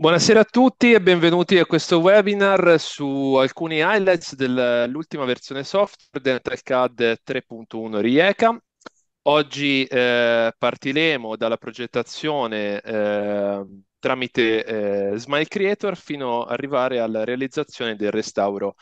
Buonasera a tutti e benvenuti a questo webinar su alcuni highlights dell'ultima versione software del CAD 3.1 Rieca. Oggi eh, partiremo dalla progettazione eh, tramite eh, Smile Creator fino ad arrivare alla realizzazione del restauro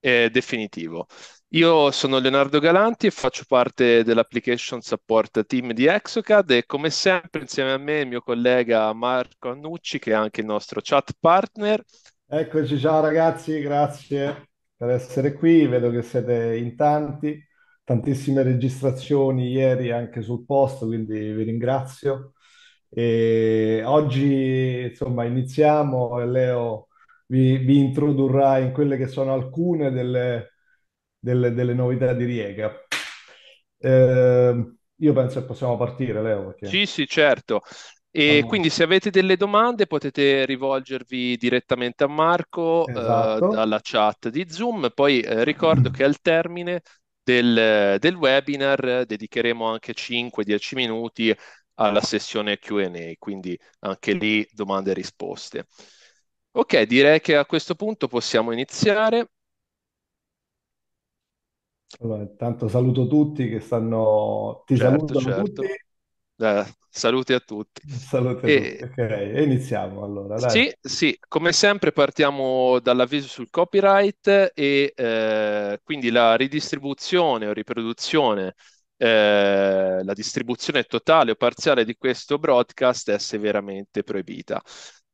eh, definitivo. Io sono Leonardo Galanti e faccio parte dell'application support team di Exocad e come sempre insieme a me il mio collega Marco Annucci che è anche il nostro chat partner. Eccoci, ciao ragazzi, grazie per essere qui, vedo che siete in tanti, tantissime registrazioni ieri anche sul posto, quindi vi ringrazio. E oggi insomma iniziamo e Leo vi, vi introdurrà in quelle che sono alcune delle delle, delle novità di Riega. Eh, io penso che possiamo partire, Leo. Perché... Sì, sì, certo. E allora. quindi se avete delle domande potete rivolgervi direttamente a Marco eh, esatto. eh, dalla chat di Zoom. Poi eh, ricordo che al termine del, del webinar dedicheremo anche 5-10 minuti alla sessione Q&A, quindi anche lì domande e risposte. Ok, direi che a questo punto possiamo iniziare. Allora, intanto saluto tutti che stanno... Ti Certo, salutano certo. tutti? Eh, saluti a tutti. Saluto tutti. E Ok, iniziamo allora, dai. sì, sì, come sempre partiamo dall'avviso sul copyright e eh, quindi la ridistribuzione o riproduzione, eh, la distribuzione totale o parziale di questo broadcast è severamente proibita.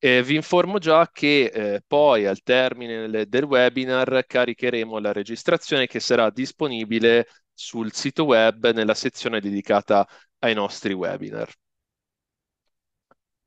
Eh, vi informo già che eh, poi al termine del webinar caricheremo la registrazione che sarà disponibile sul sito web nella sezione dedicata ai nostri webinar.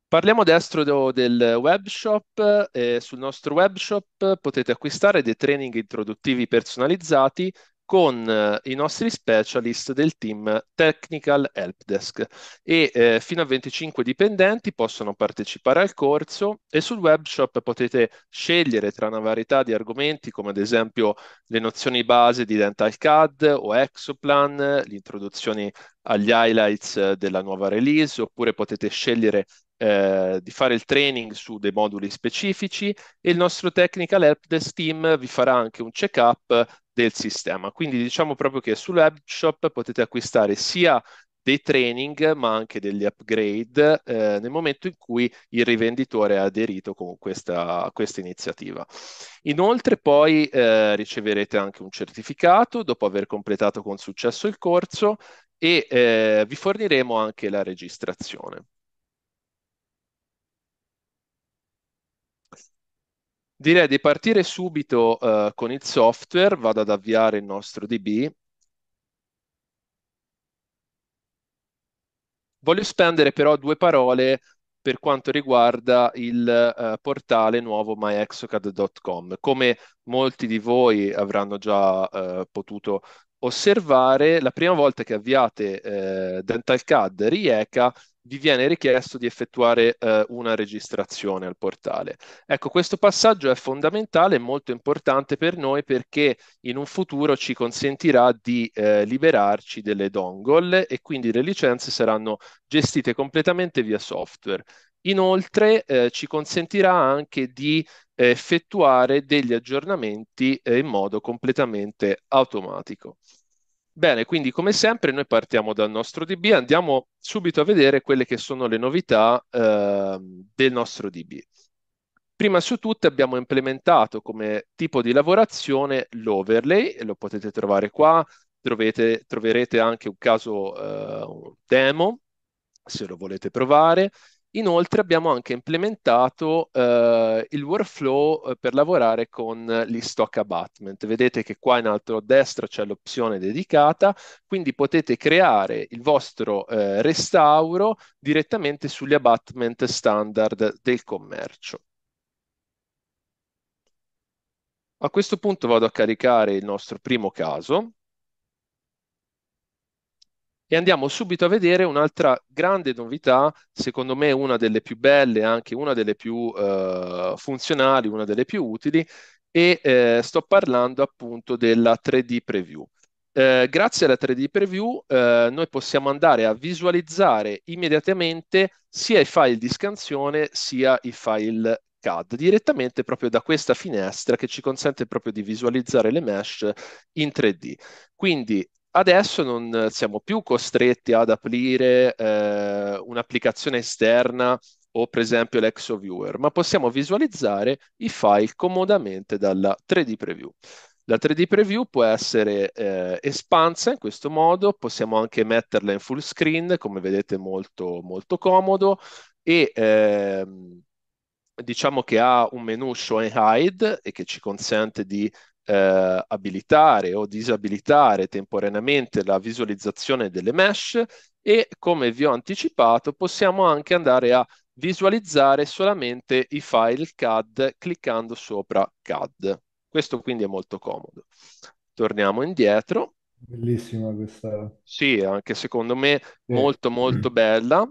Parliamo adesso del webshop. Eh, sul nostro webshop potete acquistare dei training introduttivi personalizzati con eh, i nostri specialist del team Technical Help Desk e eh, fino a 25 dipendenti possono partecipare al corso e sul webshop potete scegliere tra una varietà di argomenti come ad esempio le nozioni base di Dental CAD o Exoplan, l'introduzione agli highlights della nuova release oppure potete scegliere eh, di fare il training su dei moduli specifici e il nostro technical help desk team vi farà anche un check-up del sistema. Quindi diciamo proprio che sul web shop potete acquistare sia dei training ma anche degli upgrade eh, nel momento in cui il rivenditore ha aderito con questa, questa iniziativa. Inoltre poi eh, riceverete anche un certificato dopo aver completato con successo il corso e eh, vi forniremo anche la registrazione. Direi di partire subito eh, con il software, vado ad avviare il nostro DB. Voglio spendere però due parole per quanto riguarda il eh, portale nuovo myexocad.com. Come molti di voi avranno già eh, potuto osservare, la prima volta che avviate eh, DentalCAD Rieca vi viene richiesto di effettuare eh, una registrazione al portale. Ecco, questo passaggio è fondamentale e molto importante per noi perché in un futuro ci consentirà di eh, liberarci delle dongle e quindi le licenze saranno gestite completamente via software. Inoltre eh, ci consentirà anche di eh, effettuare degli aggiornamenti eh, in modo completamente automatico. Bene, quindi come sempre noi partiamo dal nostro DB, andiamo subito a vedere quelle che sono le novità eh, del nostro DB. Prima su tutte abbiamo implementato come tipo di lavorazione l'overlay, lo potete trovare qua, trovete, troverete anche un caso eh, demo se lo volete provare. Inoltre abbiamo anche implementato eh, il workflow eh, per lavorare con gli stock abatment. Vedete che qua in alto a destra c'è l'opzione dedicata, quindi potete creare il vostro eh, restauro direttamente sugli abatment standard del commercio. A questo punto vado a caricare il nostro primo caso e andiamo subito a vedere un'altra grande novità, secondo me una delle più belle, anche una delle più eh, funzionali, una delle più utili, e eh, sto parlando appunto della 3D Preview. Eh, grazie alla 3D Preview eh, noi possiamo andare a visualizzare immediatamente sia i file di scansione sia i file CAD direttamente proprio da questa finestra che ci consente proprio di visualizzare le mesh in 3D. Quindi Adesso non siamo più costretti ad aprire eh, un'applicazione esterna o per esempio l'ExoViewer, ma possiamo visualizzare i file comodamente dalla 3D Preview. La 3D Preview può essere eh, espansa in questo modo, possiamo anche metterla in full screen, come vedete molto, molto comodo, e eh, diciamo che ha un menu Show and Hide e che ci consente di eh, abilitare o disabilitare temporaneamente la visualizzazione delle mesh e come vi ho anticipato possiamo anche andare a visualizzare solamente i file CAD cliccando sopra CAD. Questo quindi è molto comodo. Torniamo indietro. Bellissima questa. Sì, anche secondo me sì. molto molto bella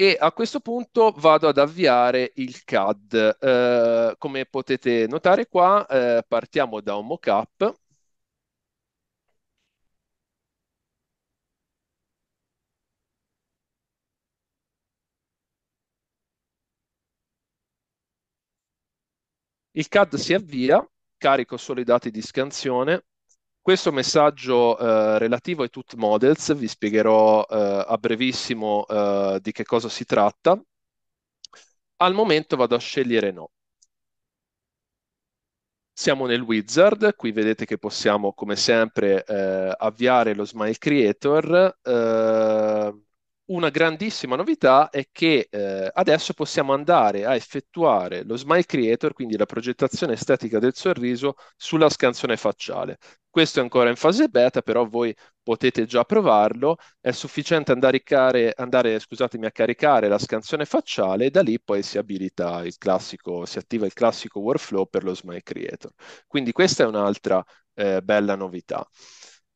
e a questo punto vado ad avviare il CAD. Eh, come potete notare qua, eh, partiamo da un mockup. Il CAD si avvia, carico solo i dati di scansione questo messaggio eh, relativo ai Tooth Models vi spiegherò eh, a brevissimo eh, di che cosa si tratta. Al momento vado a scegliere no. Siamo nel wizard, qui vedete che possiamo come sempre eh, avviare lo Smile Creator eh, una grandissima novità è che eh, adesso possiamo andare a effettuare lo smile creator, quindi la progettazione estetica del sorriso, sulla scansione facciale. Questo è ancora in fase beta, però voi potete già provarlo. È sufficiente andare, care, andare a caricare la scansione facciale e da lì poi si, classico, si attiva il classico workflow per lo smile creator. Quindi questa è un'altra eh, bella novità.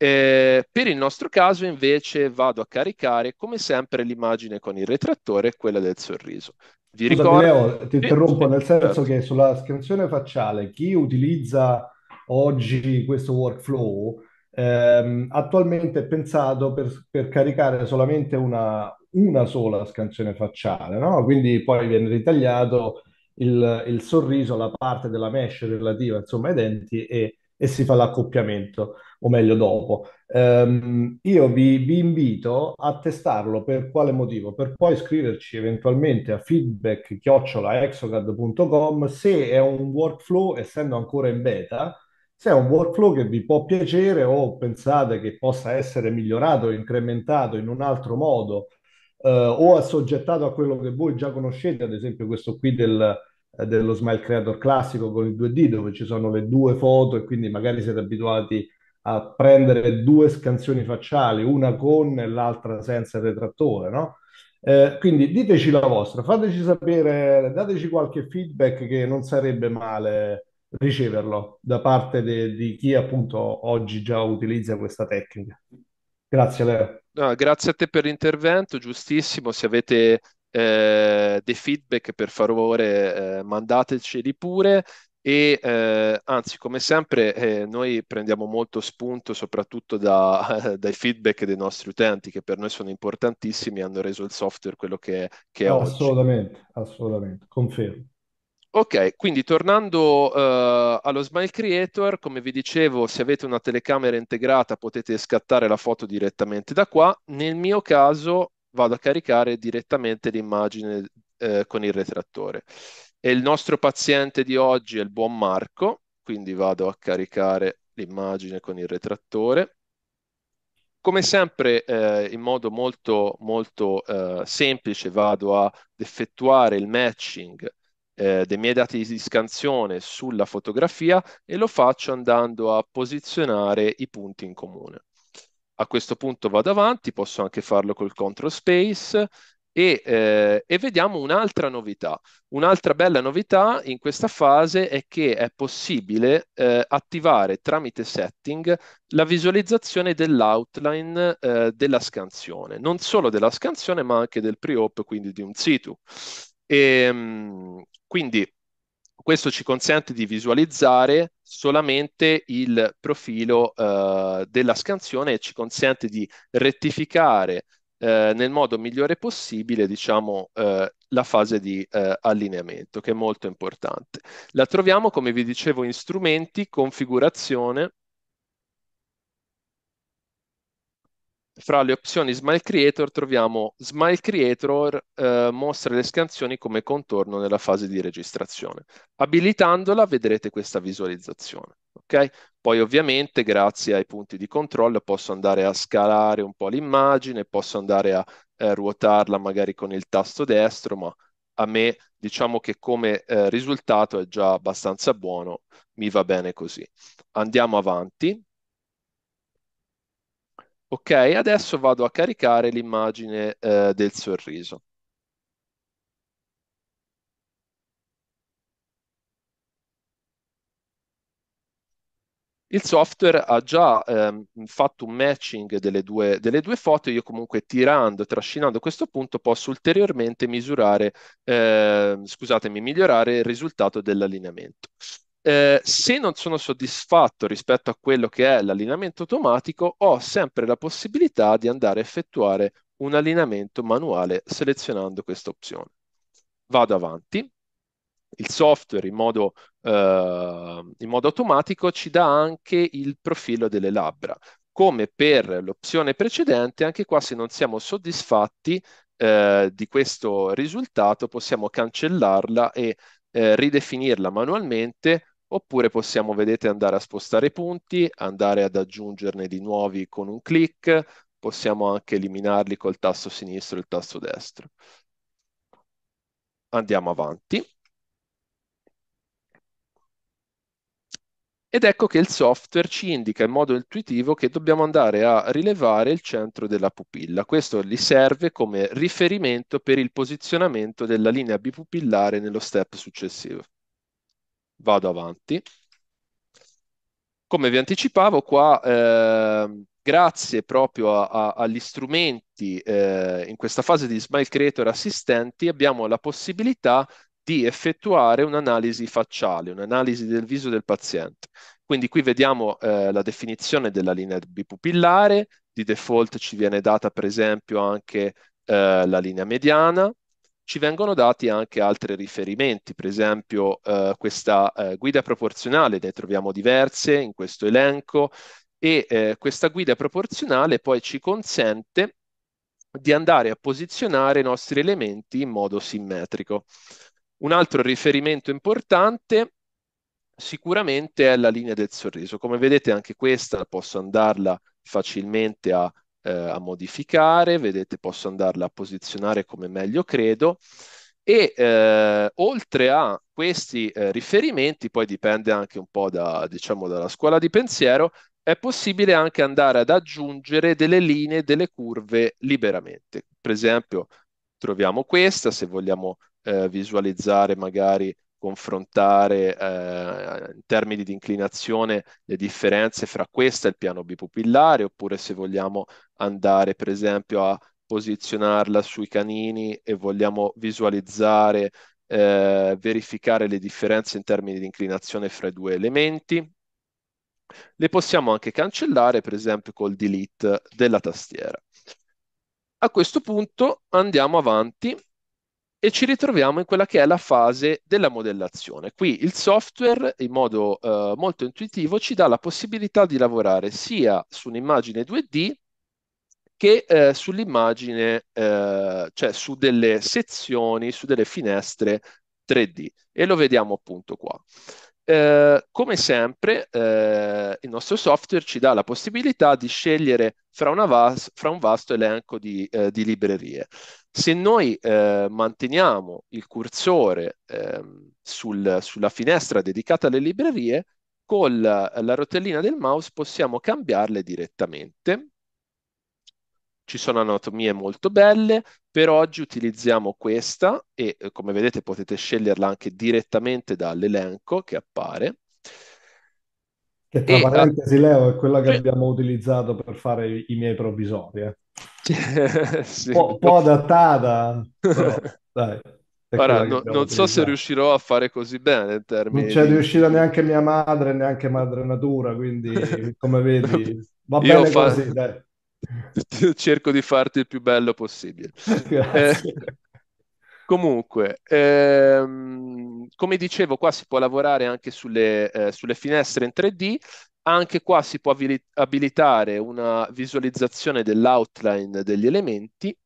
Eh, per il nostro caso invece vado a caricare come sempre l'immagine con il retrattore, e quella del sorriso. Vi Scusa, ricordo... Leo, ti interrompo nel senso certo. che sulla scansione facciale chi utilizza oggi questo workflow ehm, attualmente è pensato per, per caricare solamente una, una, sola scansione facciale, no? quindi poi viene ritagliato il, il sorriso, la parte della mesh relativa insomma, ai denti e, e si fa l'accoppiamento o meglio dopo. Um, io vi, vi, invito a testarlo per quale motivo, per poi scriverci eventualmente a feedback exocadcom se è un workflow, essendo ancora in beta, se è un workflow che vi può piacere o pensate che possa essere migliorato, incrementato in un altro modo eh, o assoggettato a quello che voi già conoscete, ad esempio questo qui del, dello Smile Creator classico con il 2D dove ci sono le due foto e quindi magari siete abituati a prendere due scansioni facciali, una con e l'altra senza il retrattore, no? Eh, quindi diteci la vostra, fateci sapere, dateci qualche feedback che non sarebbe male riceverlo da parte de- di chi appunto oggi già utilizza questa tecnica. Grazie Leo. No, grazie a te per l'intervento, giustissimo. Se avete eh, dei feedback, per favore, eh, mandateceli pure e eh, anzi, come sempre, eh, noi prendiamo molto spunto soprattutto da, dai feedback dei nostri utenti, che per noi sono importantissimi e hanno reso il software quello che, che è assolutamente, oggi. Assolutamente, confermo. Ok, quindi tornando uh, allo Smile Creator, come vi dicevo, se avete una telecamera integrata potete scattare la foto direttamente da qua. Nel mio caso vado a caricare direttamente l'immagine eh, con il retrattore. E il nostro paziente di oggi è il buon Marco, quindi vado a caricare l'immagine con il retrattore. Come sempre, eh, in modo molto, molto eh, semplice, vado ad effettuare il matching eh, dei miei dati di scansione sulla fotografia e lo faccio andando a posizionare i punti in comune. A questo punto vado avanti, posso anche farlo col control space e, eh, e, vediamo un'altra novità. Un'altra bella novità in questa fase è che è possibile eh, attivare tramite setting la visualizzazione dell'outline eh, della scansione, non solo della scansione ma anche del pre-op, quindi di un sito. E, ehm, quindi questo ci consente di visualizzare solamente il profilo eh, della scansione e ci consente di rettificare eh, nel modo migliore possibile, diciamo, eh, la fase di eh, allineamento, che è molto importante. La troviamo, come vi dicevo, in strumenti, configurazione, fra le opzioni Smile Creator troviamo Smile Creator eh, mostra le scansioni come contorno nella fase di registrazione. Abilitandola vedrete questa visualizzazione. Okay? Poi ovviamente grazie ai punti di controllo posso andare a scalare un po' l'immagine, posso andare a eh, ruotarla magari con il tasto destro, ma a me diciamo che come eh, risultato è già abbastanza buono, mi va bene così. Andiamo avanti. Ok, adesso vado a caricare l'immagine eh, del sorriso. il software ha già ehm, fatto un matching delle due, delle due, foto, io comunque tirando, trascinando questo punto posso ulteriormente misurare, eh, scusatemi, migliorare il risultato dell'allineamento. Eh, se non sono soddisfatto rispetto a quello che è l'allineamento automatico, ho sempre la possibilità di andare a effettuare un allineamento manuale selezionando questa opzione. Vado avanti il software in modo, eh, in modo automatico ci dà anche il profilo delle labbra. Come per l'opzione precedente, anche qua se non siamo soddisfatti eh, di questo risultato possiamo cancellarla e eh, ridefinirla manualmente oppure possiamo, vedete, andare a spostare punti, andare ad aggiungerne di nuovi con un clic, possiamo anche eliminarli col tasto sinistro e il tasto destro. Andiamo avanti. Ed ecco che il software ci indica in modo intuitivo che dobbiamo andare a rilevare il centro della pupilla. Questo gli serve come riferimento per il posizionamento della linea bipupillare nello step successivo. Vado avanti. Come vi anticipavo, qua eh, grazie proprio a, a, agli strumenti eh, in questa fase di Smile Creator assistenti abbiamo la possibilità di effettuare un'analisi facciale, un'analisi del viso del paziente. Quindi qui vediamo eh, la definizione della linea bipupillare, di default ci viene data per esempio anche eh, la linea mediana, ci vengono dati anche altri riferimenti, per esempio eh, questa eh, guida proporzionale, ne troviamo diverse in questo elenco, e eh, questa guida proporzionale poi ci consente di andare a posizionare i nostri elementi in modo simmetrico. Un altro riferimento importante sicuramente è la linea del sorriso. Come vedete anche questa posso andarla facilmente a, eh, a modificare, vedete posso andarla a posizionare come meglio credo e eh, oltre a questi eh, riferimenti, poi dipende anche un po' da, diciamo, dalla scuola di pensiero, è possibile anche andare ad aggiungere delle linee, delle curve liberamente. Per esempio, troviamo questa, se vogliamo eh, visualizzare magari confrontare eh, in termini di inclinazione le differenze fra questo e il piano bipupillare, oppure se vogliamo andare per esempio a posizionarla sui canini e vogliamo visualizzare, eh, verificare le differenze in termini di inclinazione fra i due elementi. Le possiamo anche cancellare, per esempio, col delete della tastiera. A questo punto andiamo avanti e ci ritroviamo in quella che è la fase della modellazione. Qui il software, in modo eh, molto intuitivo, ci dà la possibilità di lavorare sia su un'immagine 2D che eh, sull'immagine, eh, cioè su delle sezioni, su delle finestre 3D. E lo vediamo appunto qua. Eh, come sempre, eh, il nostro software ci dà la possibilità di scegliere fra, vas- fra un vasto elenco di, eh, di librerie. Se noi eh, manteniamo il cursore ehm, sul, sulla finestra dedicata alle librerie, con la, la rotellina del mouse possiamo cambiarle direttamente ci sono anatomie molto belle, per oggi utilizziamo questa e eh, come vedete potete sceglierla anche direttamente dall'elenco che appare. Che tra e, parentesi, ah, Leo, è quella che eh, abbiamo utilizzato per fare i, miei provvisori. Eh. sì. po', po' datata, però, dai. Ora, no, non so se riuscirò a fare così bene in termini Non c'è di... riuscita neanche mia madre, neanche madre natura, quindi come vedi va Io bene fa... così, dai. cerco di farti il più bello possibile. Eh, comunque, ehm, come dicevo, qua si può lavorare anche sulle, eh, sulle finestre in 3D, anche qua si può abilitare una visualizzazione dell'outline degli elementi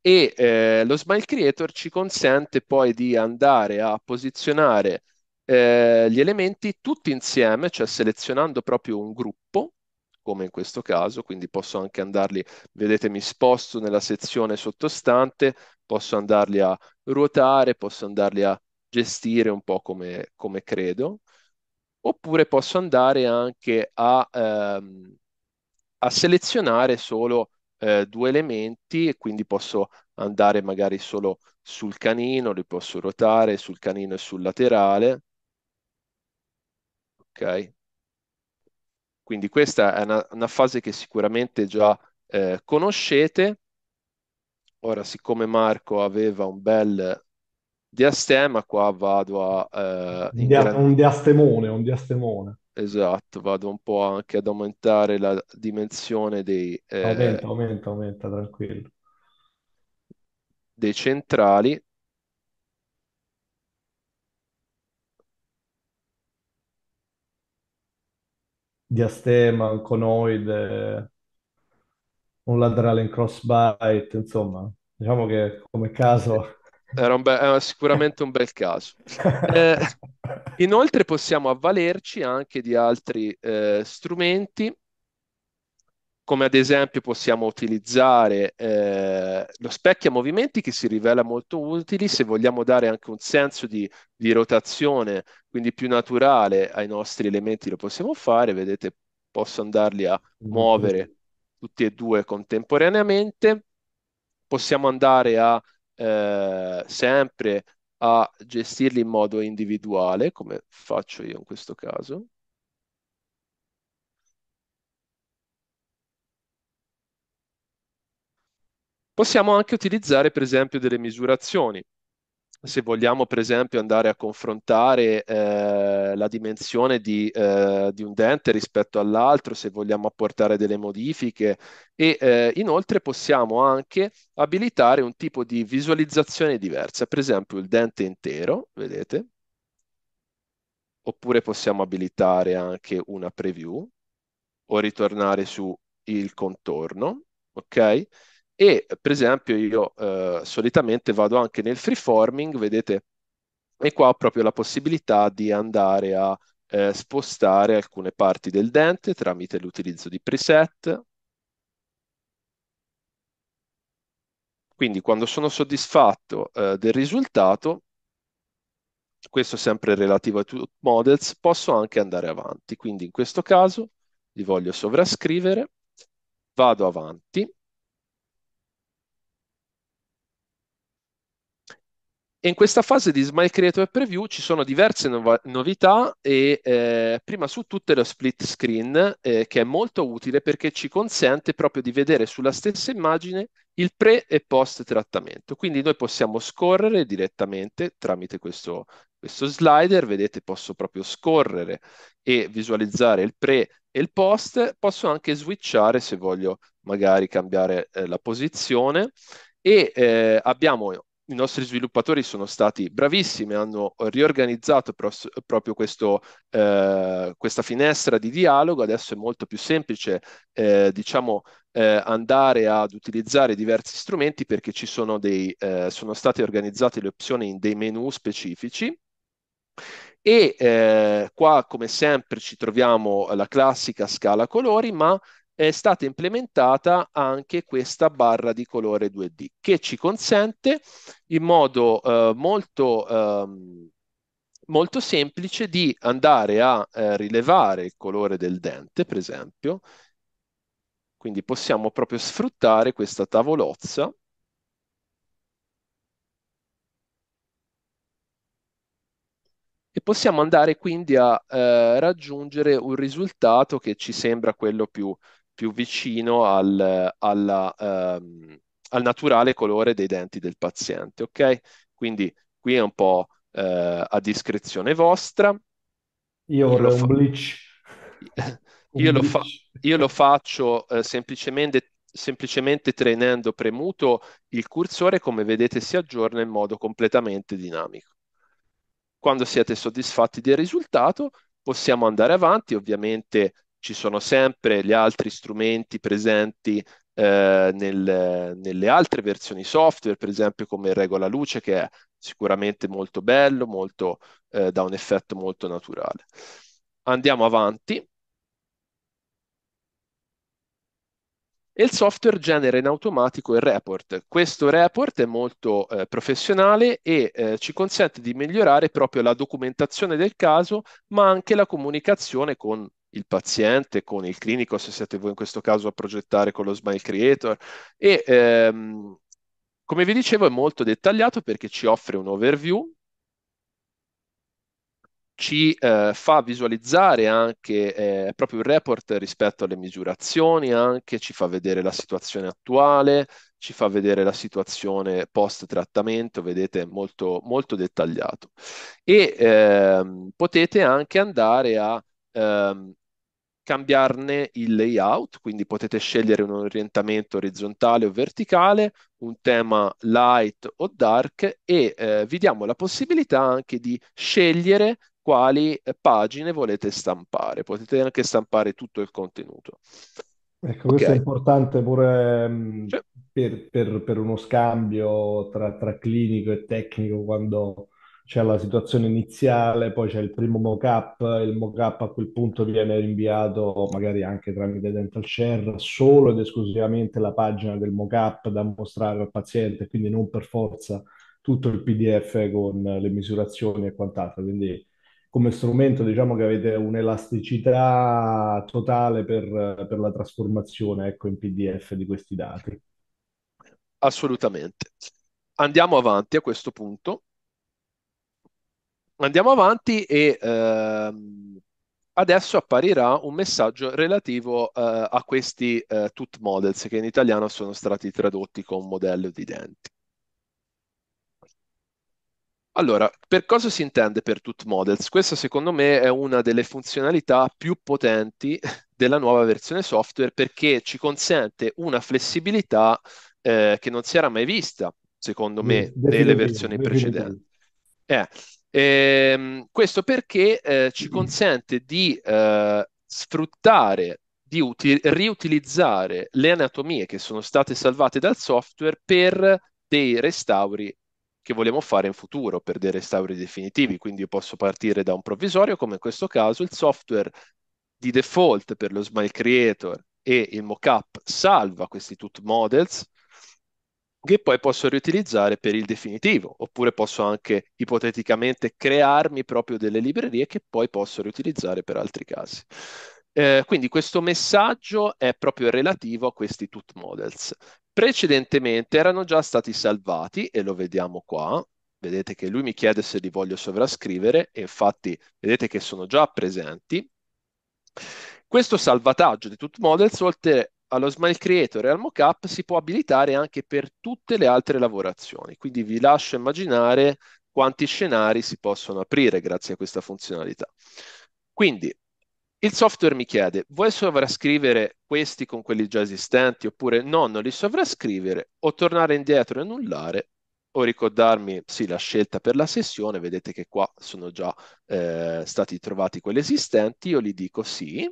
e eh, lo Smile Creator ci consente poi di andare a posizionare eh, gli elementi tutti insieme, cioè selezionando proprio un gruppo come in questo caso, quindi posso anche andarli, vedete mi sposto nella sezione sottostante, posso andarli a ruotare, posso andarli a gestire un po' come, come credo, oppure posso andare anche a, ehm, a selezionare solo eh, due elementi e quindi posso andare magari solo sul canino, li posso ruotare sul canino e sul laterale, ok? Quindi questa è una, una fase che sicuramente già eh, conoscete. Ora, siccome Marco aveva un bel diastema, qua vado a... Eh, ingrand... Un diastemone, un diastemone. Esatto, vado un po' anche ad aumentare la dimensione dei... eh, Aumenta, aumenta, aumenta, tranquillo. dei centrali diastema, un conoide, un laterale in crossbite, insomma, diciamo che come caso... Era, un era sicuramente un bel caso. Eh, inoltre possiamo avvalerci anche di altri eh, strumenti come ad esempio possiamo utilizzare eh, lo specchio a movimenti che si rivela molto utile se vogliamo dare anche un senso di, di, rotazione, quindi più naturale ai nostri elementi lo possiamo fare, vedete posso andarli a mm-hmm. muovere tutti e due contemporaneamente, possiamo andare a eh, sempre a gestirli in modo individuale, come faccio io in questo caso, Possiamo anche utilizzare, per esempio, delle misurazioni. Se vogliamo, per esempio, andare a confrontare eh, la dimensione di, eh, di, un dente rispetto all'altro, se vogliamo apportare delle modifiche e eh, inoltre possiamo anche abilitare un tipo di visualizzazione diversa, per esempio il dente intero, vedete, oppure possiamo abilitare anche una preview o ritornare su il contorno, ok? E per esempio io eh, solitamente vado anche nel freeforming, vedete, e qua ho proprio la possibilità di andare a eh, spostare alcune parti del dente tramite l'utilizzo di preset. Quindi quando sono soddisfatto eh, del risultato, questo sempre relativo ai two models, posso anche andare avanti. Quindi in questo caso li voglio sovrascrivere, vado avanti in questa fase di Smile Creator Preview ci sono diverse no- novità e eh, prima su tutte lo split screen eh, che è molto utile perché ci consente proprio di vedere sulla stessa immagine il pre e post trattamento. Quindi noi possiamo scorrere direttamente tramite questo, questo slider, vedete posso proprio scorrere e visualizzare il pre e il post, posso anche switchare se voglio magari cambiare eh, la posizione e eh, abbiamo i nostri sviluppatori sono stati bravissimi, hanno riorganizzato pros- proprio questo, eh, questa finestra di dialogo, adesso è molto più semplice eh, diciamo, eh, andare ad utilizzare diversi strumenti perché ci sono, dei, eh, sono state organizzate le opzioni in dei menu specifici e eh, qua, come sempre, ci troviamo la classica scala colori, ma è stata implementata anche questa barra di colore 2D che ci consente in modo eh, molto, eh, molto, semplice di andare a eh, rilevare il colore del dente, per esempio. Quindi possiamo proprio sfruttare questa tavolozza e possiamo andare quindi a eh, raggiungere un risultato che ci sembra quello più più vicino al, alla, ehm, al naturale colore dei denti del paziente, ok? Quindi qui è un po' eh, a discrezione vostra. Io vorrei un fa... bleach. Io, lo fa... Io lo, faccio eh, semplicemente, semplicemente tenendo premuto il cursore, come vedete si aggiorna in modo completamente dinamico. Quando siete soddisfatti del risultato, possiamo andare avanti, ovviamente ci sono sempre gli altri strumenti presenti eh, nel, nelle altre versioni software, per esempio come regola luce, che è sicuramente molto bello, molto, eh, dà un effetto molto naturale. Andiamo avanti. e il software genera in automatico il report. Questo report è molto eh, professionale e eh, ci consente di migliorare proprio la documentazione del caso, ma anche la comunicazione con il paziente con il clinico, se siete voi in questo caso a progettare con lo Smile Creator. E ehm, come vi dicevo è molto dettagliato perché ci offre un overview, ci eh, fa visualizzare anche eh, proprio il report rispetto alle misurazioni, anche ci fa vedere la situazione attuale, ci fa vedere la situazione post trattamento, vedete molto, molto dettagliato. E eh, potete anche andare a ehm, cambiarne il layout, quindi potete scegliere un orientamento orizzontale o verticale, un tema light o dark e eh, vi diamo la possibilità anche di scegliere quali eh, pagine volete stampare, potete anche stampare tutto il contenuto. Ecco, okay. questo è importante pure mh, mm, per, per, per, uno scambio tra, tra clinico e tecnico quando c'è la situazione iniziale, poi c'è il primo mock-up, il mock-up a quel punto viene rinviato magari anche tramite dental share solo ed esclusivamente la pagina del mock-up da mostrare al paziente, quindi non per forza tutto il PDF con le misurazioni e quant'altro. Quindi come strumento diciamo che avete un'elasticità totale per, per la trasformazione ecco, in PDF di questi dati. Assolutamente. Andiamo avanti a questo punto andiamo avanti e ehm, adesso apparirà un messaggio relativo eh, a questi eh, tooth models che in italiano sono stati tradotti con modello di denti. Allora, per cosa si intende per tooth models? Questa secondo me è una delle funzionalità più potenti della nuova versione software perché ci consente una flessibilità eh, che non si era mai vista, secondo me, nelle mm, versioni precedenti. Eh, Ehm, questo perché eh, ci mm-hmm. consente di eh, sfruttare, di uti- riutilizzare le anatomie che sono state salvate dal software per dei restauri che vogliamo fare in futuro, per dei restauri definitivi. Quindi io posso partire da un provvisorio, come in questo caso il software di default per lo Smile Creator e il mockup salva questi tut models che poi posso riutilizzare per il definitivo, oppure posso anche ipoteticamente crearmi proprio delle librerie che poi posso riutilizzare per altri casi. Eh, quindi questo messaggio è proprio relativo a questi tut models. Precedentemente erano già stati salvati, e lo vediamo qua, vedete che lui mi chiede se li voglio sovrascrivere, e infatti vedete che sono già presenti, questo salvataggio di tutmodels, oltre allo smile creator e al mockup si può abilitare anche per tutte le altre lavorazioni, quindi vi lascio immaginare quanti scenari si possono aprire grazie a questa funzionalità. Quindi il software mi chiede, vuoi sovrascrivere questi con quelli già esistenti oppure no, non li sovrascrivere o tornare indietro e annullare o ricordarmi, sì, la scelta per la sessione, vedete che qua sono già eh, stati trovati quelli esistenti, io gli dico sì,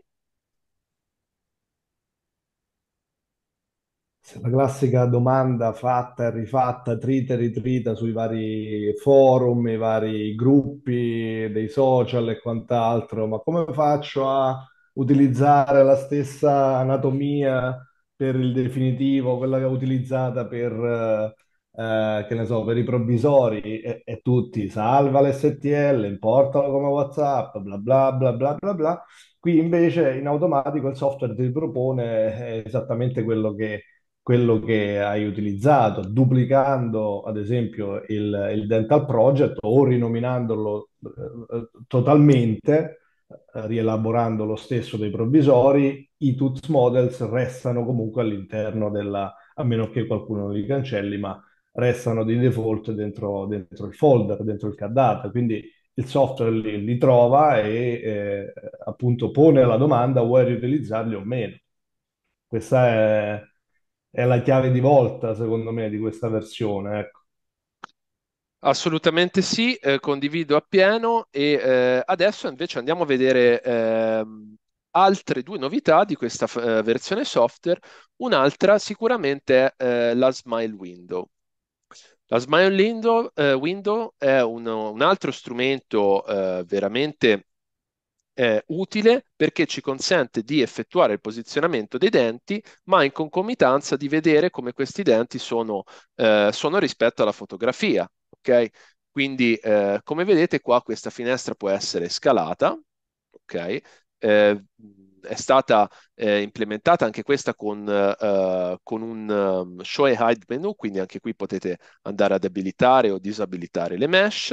la classica domanda fatta e rifatta, trita e ritrita sui vari forum, i vari gruppi dei social e quant'altro, ma come faccio a utilizzare la stessa anatomia per il definitivo, quella che ho utilizzata per, eh, eh che ne so, per i provvisori e, e tutti, salva l'STL, importano come WhatsApp, bla bla bla bla bla bla. Qui invece in automatico il software ti propone eh, esattamente quello che quello che hai utilizzato, duplicando ad esempio il, il Dental Project o rinominandolo eh, totalmente, eh, rielaborando lo stesso dei provvisori, i tools models restano comunque all'interno della, a meno che qualcuno li cancelli, ma restano di default dentro, dentro il folder, dentro il CADDATA. quindi il software li, li trova e eh, appunto pone la domanda vuoi riutilizzarli o meno. Questa è è la chiave di volta, secondo me, di questa versione. Ecco. Assolutamente sì, eh, condivido appieno e eh, adesso invece andiamo a vedere eh, altre due novità di questa eh, versione software. Un'altra sicuramente è eh, la Smile Window. La Smile Window, eh, window è uno, un altro strumento veramente eh, utile perché ci consente di effettuare il posizionamento dei denti, ma in concomitanza di vedere come questi denti sono, eh, sono rispetto alla fotografia. Okay? Quindi, eh, come vedete qua, questa finestra può essere scalata, okay? Eh, è stata eh, implementata anche questa con, eh, con un um, show and hide menu, quindi anche qui potete andare ad abilitare o disabilitare le mesh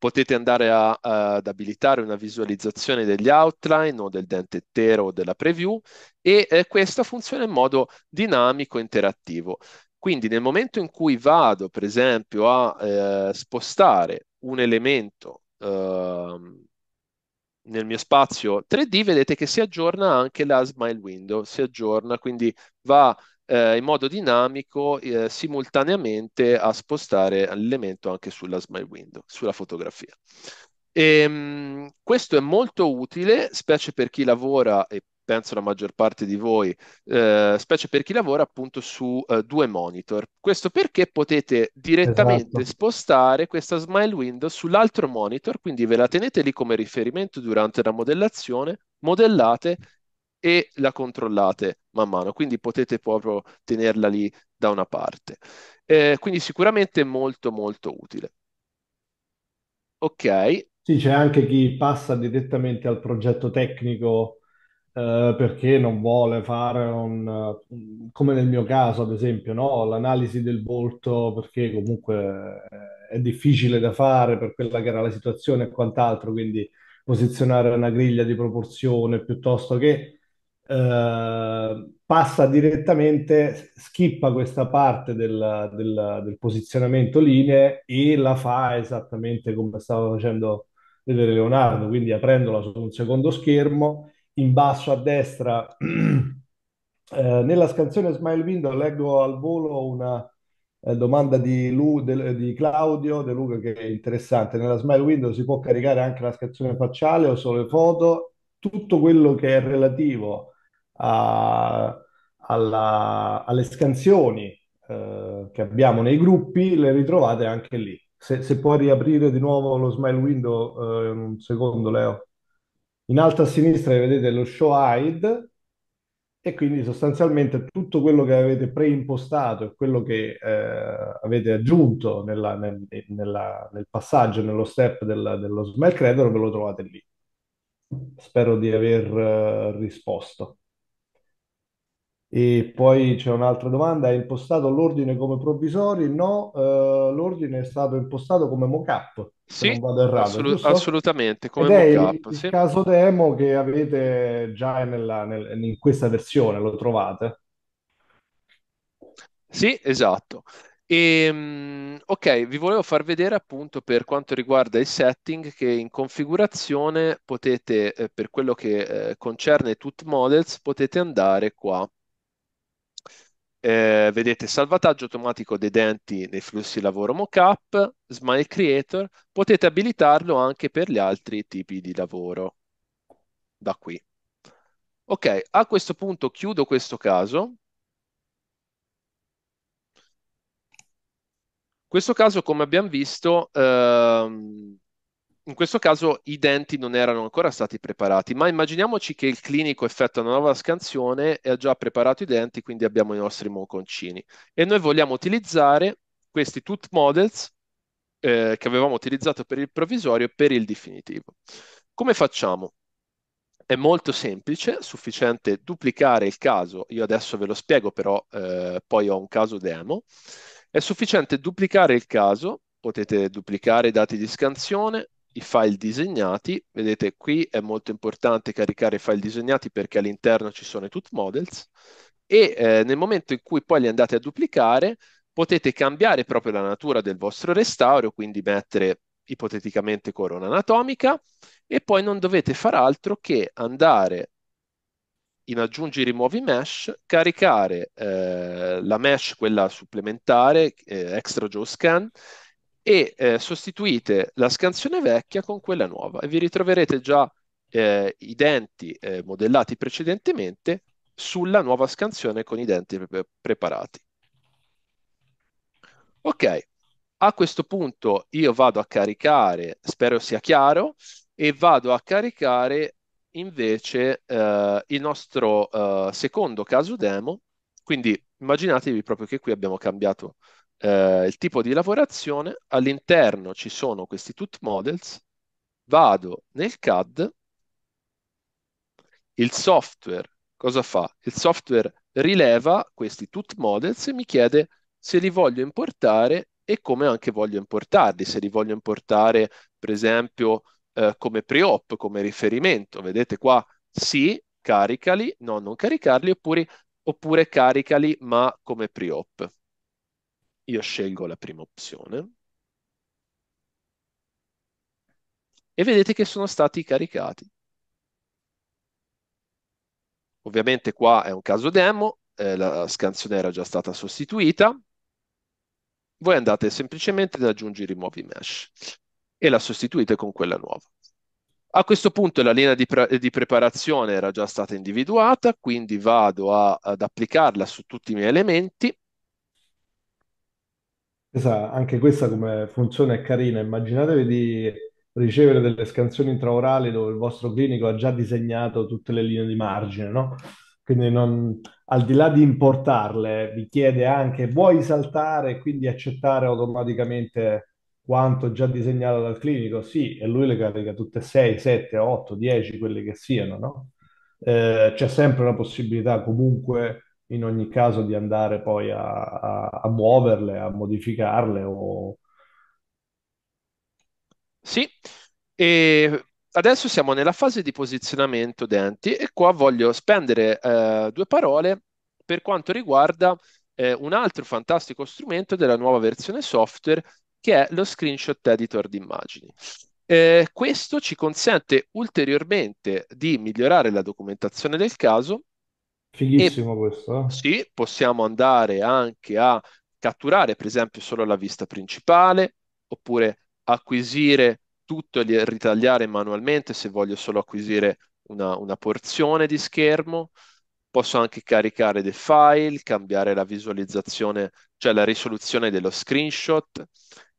Potete andare a, a, ad abilitare una visualizzazione degli outline o del dente intero o della preview e eh, questo funziona in modo dinamico interattivo. Quindi nel momento in cui vado, per esempio, a eh, spostare un elemento eh, nel mio spazio 3D, vedete che si aggiorna anche la Smile Window, si aggiorna, quindi va eh, in modo dinamico eh, simultaneamente a spostare l'elemento anche sulla smile window, sulla fotografia. E, ehm, mh, questo è molto utile, specie per chi lavora e penso la maggior parte di voi, eh, specie per chi lavora appunto su eh, due monitor. Questo perché potete direttamente esatto. spostare questa smile window sull'altro monitor, quindi ve la tenete lì come riferimento durante la modellazione, modellate e la controllate man mano, quindi potete proprio tenerla lì da una parte. Eh, quindi sicuramente molto molto utile. Ok. Sì, c'è anche chi passa direttamente al progetto tecnico eh, perché non vuole fare un, come nel mio caso ad esempio, no? l'analisi del volto perché comunque è difficile da fare per quella che era la situazione e quant'altro, quindi posizionare una griglia di proporzione piuttosto che eh, passa direttamente, skippa questa parte del, del, del, posizionamento linee e la fa esattamente come stava facendo vedere Leonardo, quindi aprendola su un secondo schermo, in basso a destra. Eh, nella scansione Smile Window leggo al volo una eh, domanda di, Lu, de, di Claudio De Luca che è interessante. Nella Smile Window si può caricare anche la scansione facciale o solo le foto, tutto quello che è relativo a, alla, alle scansioni eh, che abbiamo nei gruppi, le ritrovate anche lì. Se, se puoi riaprire di nuovo lo smile window, eh, un secondo Leo. In alto a sinistra vedete lo show hide e quindi sostanzialmente tutto quello che avete preimpostato e quello che eh, avete aggiunto nella, nel, nella, nel, passaggio, nello step del, dello smile creator, ve lo trovate lì. Spero di aver eh, risposto. E poi c'è un'altra domanda, è impostato l'ordine come provvisorio? No, eh, l'ordine è stato impostato come mockup, up sì, non vado errato, assolut- giusto? assolutamente, Ed come è mock-up, il sì. caso demo che avete già nella- nel- in questa versione, lo trovate? Sì, esatto. E, ehm, ok, vi volevo far vedere appunto per quanto riguarda i setting che in configurazione potete, eh, per quello che eh, concerne Tutmodels, potete andare qua eh, vedete salvataggio automatico dei denti nei flussi lavoro mockup, Smile Creator, potete abilitarlo anche per gli altri tipi di lavoro da qui. Ok, a questo punto chiudo questo caso. Questo caso, come abbiamo visto, ehm, in questo caso i denti non erano ancora stati preparati, ma immaginiamoci che il clinico effettua una nuova scansione e ha già preparato i denti, quindi abbiamo i nostri monconcini. E noi vogliamo utilizzare questi tooth models eh, che avevamo utilizzato per il provvisorio per il definitivo. Come facciamo? È molto semplice, sufficiente duplicare il caso, io adesso ve lo spiego però eh, poi ho un caso demo, è sufficiente duplicare il caso, potete duplicare i dati di scansione, i file disegnati. Vedete qui è molto importante caricare i file disegnati perché all'interno ci sono i tut models e eh, nel momento in cui poi li andate a duplicare potete cambiare proprio la natura del vostro restauro, quindi mettere ipoteticamente corona anatomica e poi non dovete far altro che andare in aggiungi rimuovi mesh, caricare eh, la mesh, quella supplementare, eh, extra Joe scan, e eh, sostituite la scansione vecchia con quella nuova e vi ritroverete già eh, i denti eh, modellati precedentemente sulla nuova scansione con i denti pre- preparati. Ok, a questo punto io vado a caricare, spero sia chiaro, e vado a caricare invece eh, il nostro eh, secondo caso demo, quindi immaginatevi proprio che qui abbiamo cambiato eh, il tipo di lavorazione, all'interno ci sono questi tooth models, vado nel CAD, il software cosa fa? Il software rileva questi tooth models e mi chiede se li voglio importare e come anche voglio importarli, se li voglio importare per esempio eh, come pre-op, come riferimento. Vedete qua sì, caricali, no, non caricarli, oppure, oppure caricali ma come pre-op. Io scelgo la prima opzione. E vedete che sono stati caricati. Ovviamente qua è un caso demo, eh, la scansione era già stata sostituita. Voi andate semplicemente ad aggiungere i nuovi mesh e la sostituite con quella nuova. A questo punto la linea di, pre di, preparazione era già stata individuata, quindi vado a, ad applicarla su tutti i miei elementi anche questa come funzione è carina. Immaginatevi di ricevere delle scansioni intraorali dove il vostro clinico ha già disegnato tutte le linee di margine, no? Quindi non, al di là di importarle, vi chiede anche vuoi saltare e quindi accettare automaticamente quanto già disegnato dal clinico? Sì, e lui le carica tutte 6, 7, 8, 10, quelle che siano, no? Eh, c'è sempre la possibilità comunque in ogni caso di andare poi a, a, a muoverle, a modificarle o... Sì, e adesso siamo nella fase di posizionamento denti e qua voglio spendere eh, due parole per quanto riguarda eh, un altro fantastico strumento della nuova versione software che è lo screenshot editor di immagini. Eh, questo ci consente ulteriormente di migliorare la documentazione del caso Fighissimo questo. Eh. Sì, possiamo andare anche a catturare per esempio solo la vista principale oppure acquisire tutto e ritagliare manualmente se voglio solo acquisire una, una porzione di schermo. Posso anche caricare dei file, cambiare la visualizzazione, cioè la risoluzione dello screenshot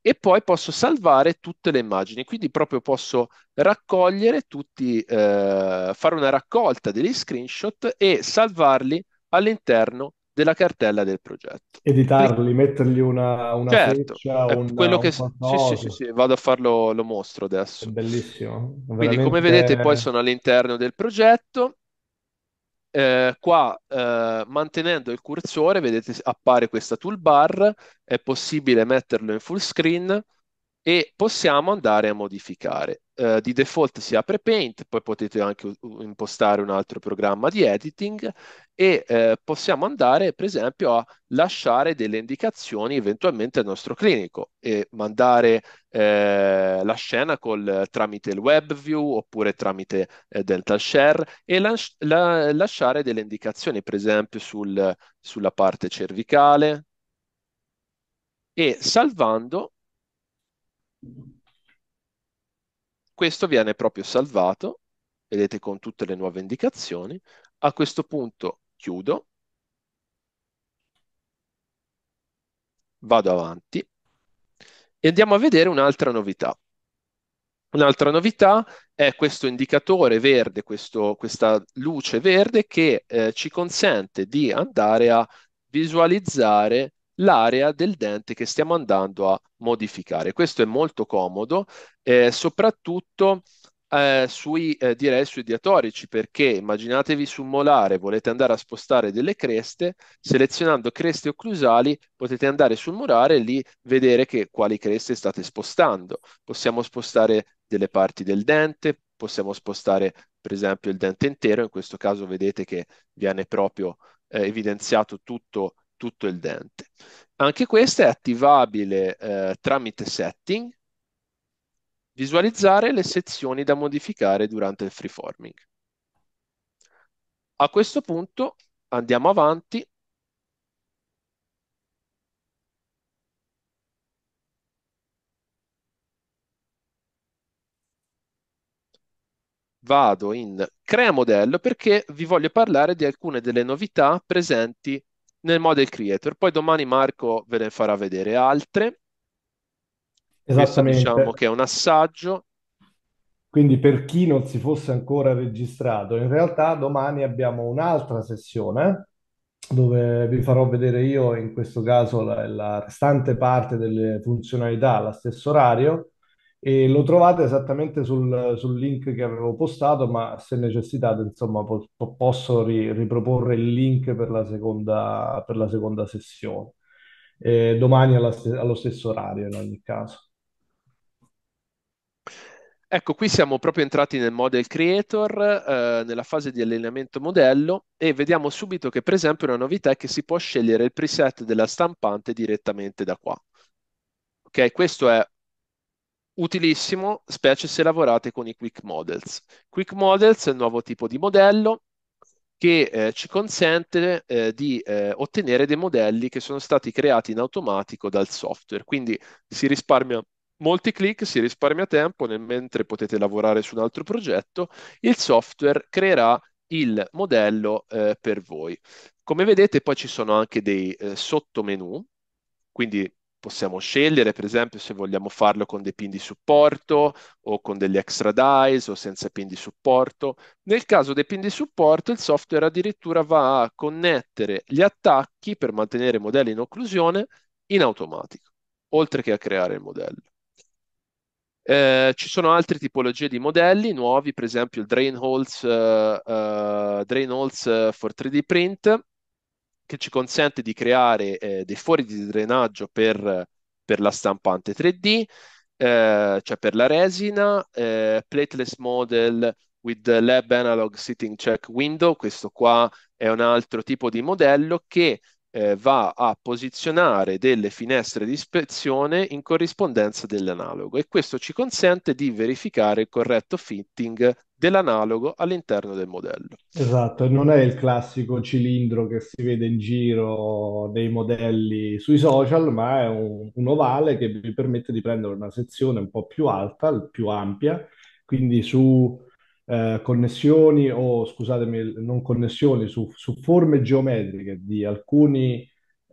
e poi posso salvare tutte le immagini, quindi proprio posso raccogliere tutti, eh, fare una raccolta degli screenshot e salvarli all'interno della cartella del progetto. Editarli, e... mettergli una, una certo, freccia, un, quello un che... Sì, sì, sì, sì, vado a farlo, lo mostro adesso. È bellissimo. Veramente... Quindi come vedete poi sono all'interno del progetto, eh, qua eh, mantenendo il cursore, vedete, appare questa toolbar, è possibile metterlo in full screen e possiamo andare a modificare. Eh, di default si apre Paint, poi potete anche impostare un altro programma di editing e eh, possiamo andare per esempio a lasciare delle indicazioni eventualmente al nostro clinico e mandare eh, la scena col, tramite il web view oppure tramite eh, Dental Share e las- la- lasciare delle indicazioni per esempio sul, sulla parte cervicale e salvando questo viene proprio salvato, vedete con tutte le nuove indicazioni. A questo punto chiudo, vado avanti e andiamo a vedere un'altra novità. Un'altra novità è questo indicatore verde, questo, questa luce verde che eh, ci consente di andare a visualizzare l'area del dente che stiamo andando a modificare. Questo è molto comodo, eh, soprattutto eh, sui, eh, direi, sui diatorici, perché immaginatevi su un molare, volete andare a spostare delle creste, selezionando creste occlusali potete andare sul molare e lì vedere che, quali creste state spostando. Possiamo spostare delle parti del dente, possiamo spostare per esempio il dente intero, in questo caso vedete che viene proprio eh, evidenziato tutto tutto il dente. Anche questa è attivabile eh, tramite setting, visualizzare le sezioni da modificare durante il freeforming. A questo punto andiamo avanti vado in crea modello perché vi voglio parlare di alcune delle novità presenti nel model creator. Poi domani Marco ve ne farà vedere altre. Questo diciamo che è un assaggio. Quindi per chi non si fosse ancora registrato, in realtà domani abbiamo un'altra sessione eh, dove vi farò vedere io in questo caso la, la restante parte delle funzionalità allo stesso orario e lo trovate esattamente sul, sul, link che avevo postato, ma se necessitate, insomma, po- posso ri- riproporre il link per la seconda, per la seconda sessione. Eh, domani alla, allo stesso orario, in ogni caso. Ecco, qui siamo proprio entrati nel model creator, eh, nella fase di allineamento modello e vediamo subito che per esempio una novità è che si può scegliere il preset della stampante direttamente da qua. Ok, questo è utilissimo, specie se lavorate con i Quick Models. Quick Models è un nuovo tipo di modello che eh, ci consente eh, di eh, ottenere dei modelli che sono stati creati in automatico dal software. Quindi si risparmia molti click, si risparmia tempo, nel mentre potete lavorare su un altro progetto, il software creerà il modello eh, per voi. Come vedete poi ci sono anche dei eh, sottomenu, quindi possiamo scegliere, per esempio, se vogliamo farlo con dei pin di supporto o con degli extra dice o senza pin di supporto. Nel caso dei pin di supporto, il software addirittura va a connettere gli attacchi per mantenere i modelli in occlusione in automatico, oltre che a creare il modello. Eh, ci sono altre tipologie di modelli nuovi, per esempio il Drain Holes, uh, uh, drain holes eh, for 3D Print, che ci consente di creare eh, dei fori di drenaggio per, per la stampante 3D, eh, cioè per la resina, eh, plateless model with lab analog sitting check window, questo qua è un altro tipo di modello che eh, va a posizionare delle finestre di ispezione in corrispondenza dell'analogo e questo ci consente di verificare il corretto fitting dell'analogo all'interno del modello. Esatto, non è il classico cilindro che si vede in giro dei modelli sui social, ma è un, un ovale che vi permette di prendere una sezione un po' più alta, più ampia, quindi su eh, connessioni o, scusatemi, non connessioni, su, su forme geometriche di alcuni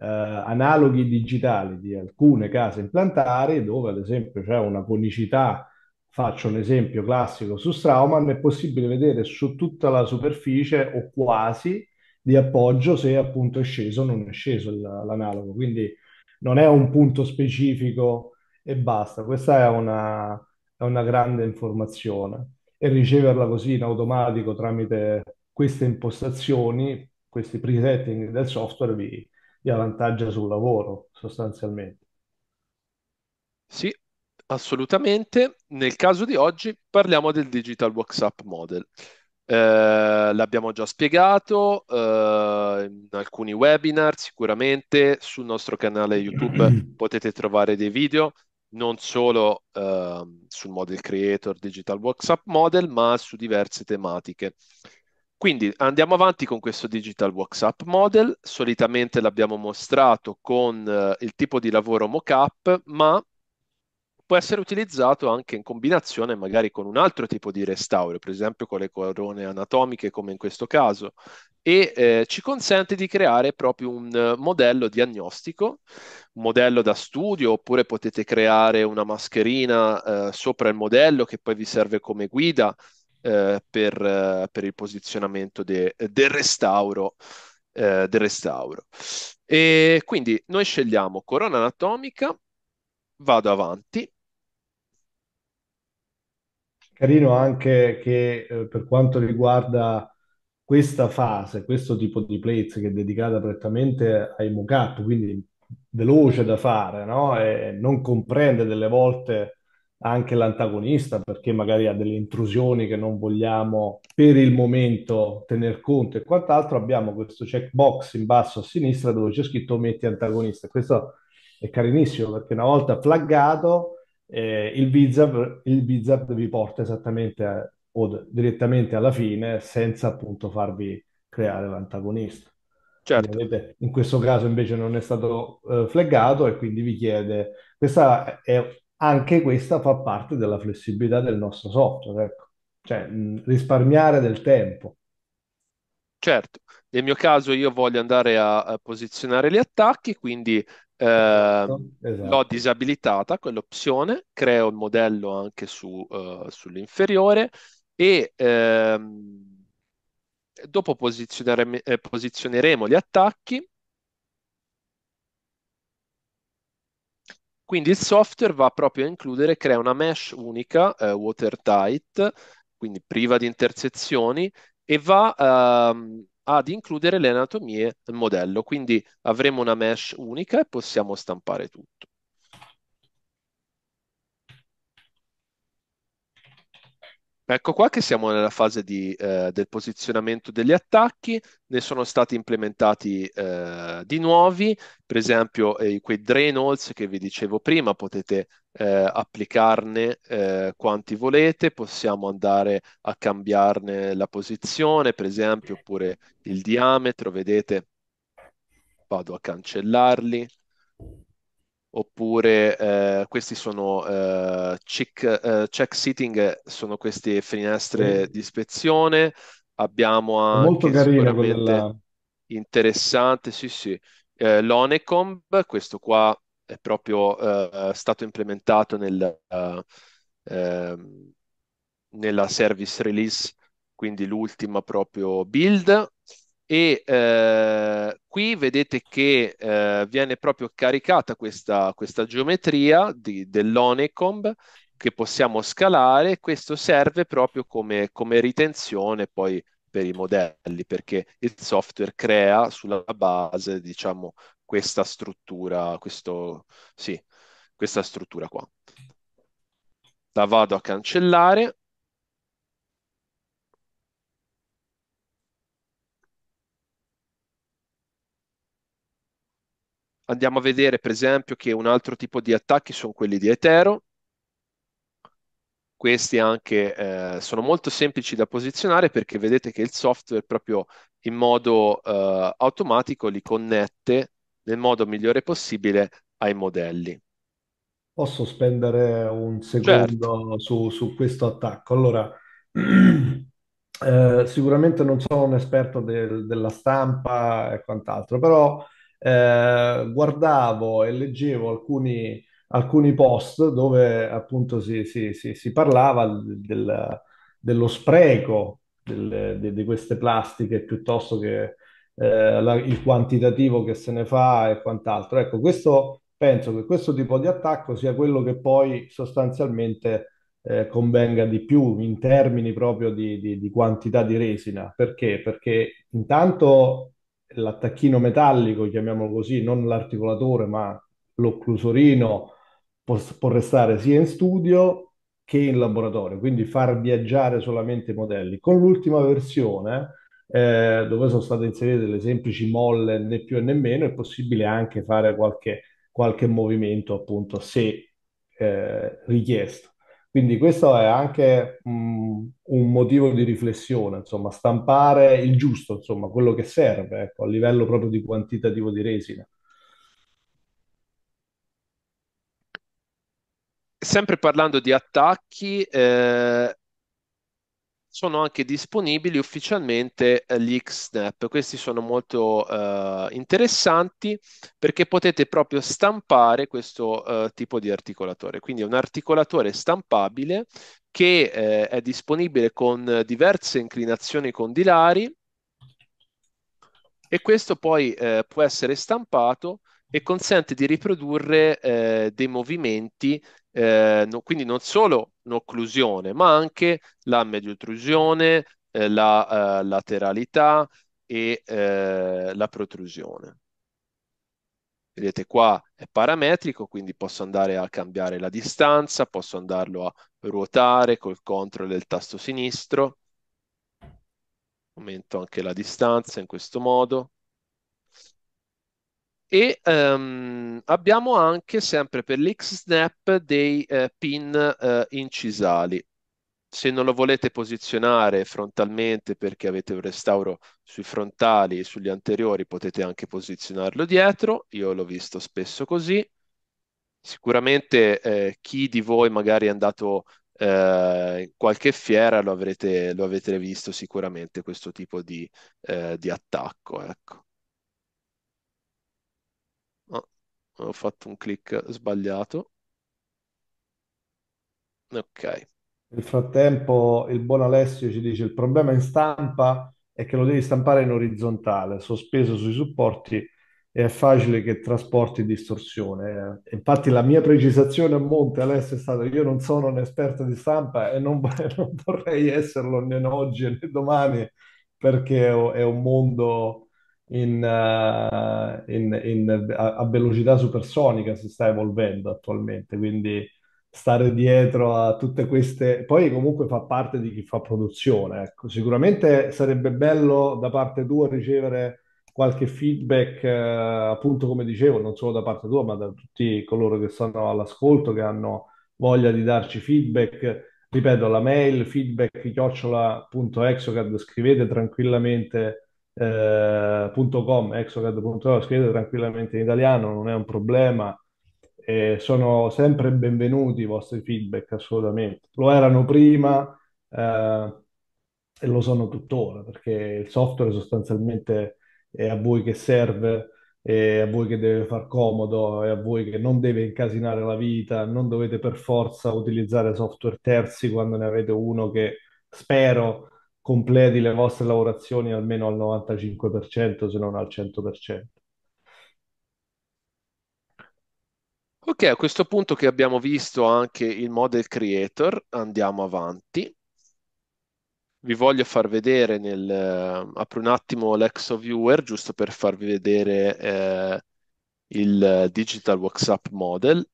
eh, analoghi digitali di alcune case implantari dove ad esempio c'è una conicità, faccio un esempio classico su Strauman, è possibile vedere su tutta la superficie o quasi di appoggio se appunto è sceso o non è sceso l'analogo. Quindi non è un punto specifico e basta. Questa è una, è una grande informazione e riceverla così in automatico tramite queste impostazioni, questi presetting del software vi, vi avvantaggia sul lavoro sostanzialmente. Sì, assolutamente. Nel caso di oggi parliamo del Digital WhatsApp Model. Eh, l'abbiamo già spiegato eh, in alcuni webinar, sicuramente sul nostro canale YouTube potete trovare dei video non solo eh, sul model creator, digital WhatsApp model, ma su diverse tematiche. Quindi andiamo avanti con questo digital WhatsApp model, solitamente l'abbiamo mostrato con eh, il tipo di lavoro mock-up, ma può essere utilizzato anche in combinazione magari con un altro tipo di restauro, per esempio con le corone anatomiche come in questo caso, e eh, ci consente di creare proprio un eh, modello diagnostico, un modello da studio, oppure potete creare una mascherina eh, sopra il modello che poi vi serve come guida eh, per, eh, per, il posizionamento de, eh, del restauro del restauro. E quindi noi scegliamo corona anatomica, vado avanti. Carino anche che eh, per quanto riguarda questa fase, questo tipo di plates che è dedicata prettamente ai mock-up, quindi veloce da fare, no? E non comprende delle volte anche l'antagonista perché magari ha delle intrusioni che non vogliamo per il momento tener conto e quant'altro, abbiamo questo checkbox in basso a sinistra dove c'è scritto metti antagonista. Questo è carinissimo perché una volta flaggato eh, il, VZAP, vi porta esattamente a, o direttamente alla fine senza appunto farvi creare l'antagonista. Certo. Vedete, in questo caso invece non è stato eh, flaggato e quindi vi chiede, questa è, anche questa fa parte della flessibilità del nostro software, ecco. cioè mh, risparmiare del tempo. Certo, nel mio caso io voglio andare a, a posizionare gli attacchi, quindi eh, esatto, ehm, esatto. l'ho disabilitata quell'opzione, creo il modello anche su, uh, sull'inferiore e ehm, dopo eh, posizioneremo gli attacchi. Quindi il software va proprio a includere, crea una mesh unica, eh, watertight, quindi priva di intersezioni, e va ehm, ad includere le anatomie del modello. Quindi avremo una mesh unica e possiamo stampare tutto. Ecco qua che siamo nella fase di, eh, del posizionamento degli attacchi, ne sono stati implementati eh, di nuovi, per esempio eh, quei drain holes che vi dicevo prima, potete eh, applicarne eh, quanti volete, possiamo andare a cambiarne la posizione, per esempio, oppure il diametro, vedete, vado a cancellarli, oppure eh, questi sono eh, check, eh, check sitting, sono queste finestre di ispezione. Abbiamo anche Molto carina quella... interessante, sì, sì. Eh, L'Onecomb, questo qua è proprio eh, stato implementato nel, eh, ehm, nella service release, quindi l'ultima proprio build e eh, qui vedete che eh, viene proprio caricata questa, questa geometria di, dell'onecomb che possiamo scalare, questo serve proprio come, come ritenzione poi per i modelli, perché il software crea sulla base, diciamo, questa struttura, questo, sì, questa struttura qua. La vado a cancellare andiamo a vedere per esempio che un altro tipo di attacchi sono quelli di etero, questi anche eh, sono molto semplici da posizionare perché vedete che il software proprio in modo eh, automatico li connette nel modo migliore possibile ai modelli. Posso spendere un certo. secondo certo. su, su, questo attacco? Allora, eh, sicuramente non sono un esperto del, della stampa e quant'altro, però eh, guardavo e leggevo alcuni, alcuni post dove appunto si, si, si, si parlava del, dello spreco delle, di, di queste plastiche piuttosto che eh, la, il quantitativo che se ne fa e quant'altro. Ecco, questo, penso che questo tipo di attacco sia quello che poi sostanzialmente eh, convenga di più in termini proprio di, di, di quantità di resina. Perché? Perché intanto l'attacchino metallico, chiamiamolo così, non l'articolatore, ma l'occlusorino, può, può restare sia in studio che in laboratorio, quindi far viaggiare solamente i modelli. Con l'ultima versione, eh, dove sono state inserite delle semplici molle né più né meno, è possibile anche fare qualche, qualche movimento appunto se eh, richiesto. Quindi questo è anche mh, mm, un motivo di riflessione, insomma, stampare il giusto, insomma, quello che serve, ecco, a livello proprio di quantitativo di resina. Sempre parlando di attacchi, eh, sono anche disponibili ufficialmente eh, gli X-Snap. Questi sono molto eh, interessanti perché potete proprio stampare questo eh, tipo di articolatore. Quindi è un articolatore stampabile che eh, è disponibile con diverse inclinazioni condilari e questo poi eh, può essere stampato e consente di riprodurre eh, dei movimenti eh, no, quindi non solo un'occlusione, ma anche la mediotrusione, eh, la eh, lateralità e eh, la protrusione. Vedete qua è parametrico, quindi posso andare a cambiare la distanza, posso andarlo a ruotare col control del tasto sinistro, aumento anche la distanza in questo modo e um, abbiamo anche sempre per l'X-Snap dei eh, pin eh, incisali. Se non lo volete posizionare frontalmente perché avete un restauro sui frontali e sugli anteriori, potete anche posizionarlo dietro. Io l'ho visto spesso così. Sicuramente eh, chi di voi magari è andato eh, in qualche fiera lo avrete, lo avrete, visto sicuramente questo tipo di, eh, di attacco. Ecco. ho fatto un clic sbagliato. Ok. Nel frattempo il buon Alessio ci dice il problema in stampa è che lo devi stampare in orizzontale, sospeso sui supporti e è facile che trasporti distorsione. Eh, infatti la mia precisazione a monte Alessio è stata io non sono un esperto di stampa e non, non vorrei esserlo né oggi né domani perché è un mondo in, eh, in, in, a, a, velocità supersonica si sta evolvendo attualmente, quindi stare dietro a tutte queste... Poi comunque fa parte di chi fa produzione, ecco. Sicuramente sarebbe bello da parte tua ricevere qualche feedback, eh, appunto come dicevo, non solo da parte tua, ma da tutti coloro che sono all'ascolto, che hanno voglia di darci feedback. Ripeto, la mail feedback chiocciola.exocad, scrivete tranquillamente eh.com, exocad.org, scrivete tranquillamente in italiano, non è un problema. Eh, sono sempre benvenuti i vostri feedback, assolutamente. Lo erano prima eh, e lo sono tuttora, perché il software sostanzialmente è a voi che serve, è a voi che deve far comodo, è a voi che non deve incasinare la vita, non dovete per forza utilizzare software terzi quando ne avete uno che spero completi le vostre lavorazioni almeno al 95%, se non al 100%. Ok, a questo punto che abbiamo visto anche il model creator, andiamo avanti. Vi voglio far vedere nel... Eh, apro un attimo l'Exo Viewer, giusto per farvi vedere eh, il eh, Digital WhatsApp Model.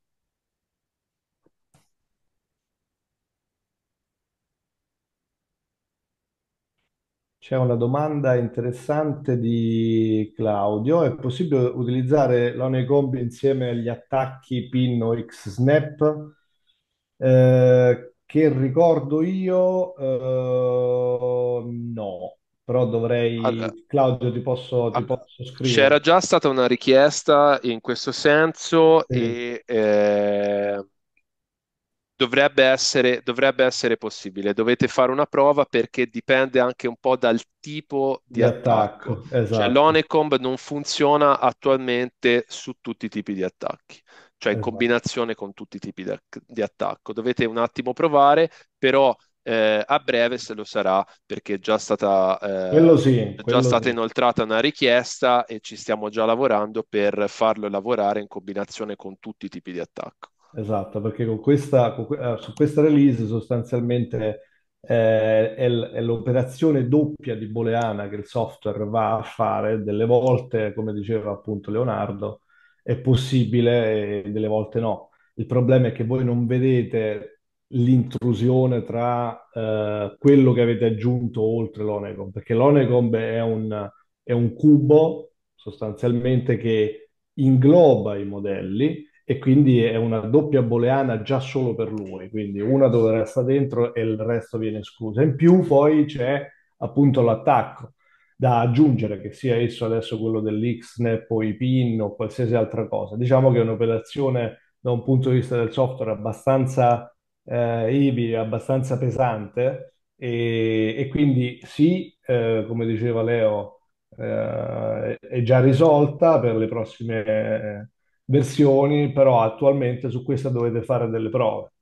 C'è una domanda interessante di Claudio. È possibile utilizzare l'Onecombi insieme agli attacchi pin o X-Snap? Eh, che ricordo io, eh, no. Però dovrei, Claudio, ti posso, ti allora, posso scrivere. C'era già stata una richiesta in questo senso e eh, dovrebbe essere, dovrebbe essere, possibile. Dovete fare una prova perché dipende anche un po' dal tipo di, di attacco. attacco. Cioè, esatto. Cioè, l'Onecomb non funziona attualmente su tutti i tipi di attacchi, cioè in esatto. combinazione con tutti i tipi di, di attacco. Dovete un attimo provare, però eh, a breve se lo sarà perché è già stata, eh, sì, è già stata sì. inoltrata una richiesta e ci stiamo già lavorando per farlo lavorare in combinazione con tutti i tipi di attacco esatto, perché con questa, con, eh, su questa release sostanzialmente eh, è, è, l'operazione doppia di booleana che il software va a fare, delle volte, come diceva appunto Leonardo, è possibile e delle volte no. Il problema è che voi non vedete l'intrusione tra eh, quello che avete aggiunto oltre l'Onecomb, perché l'Onecomb è un, è un cubo sostanzialmente che ingloba i modelli, e quindi è una doppia booleana già solo per lui, quindi una dove resta dentro e il resto viene esclusa. In più poi c'è appunto l'attacco da aggiungere, che sia esso adesso quello dell'XNAP o i PIN o qualsiasi altra cosa. Diciamo che è un'operazione da un punto di vista del software abbastanza eh, IBI, abbastanza pesante e, e quindi sì, eh, come diceva Leo, eh, è già risolta per le prossime versioni, però attualmente su questa dovete fare delle prove.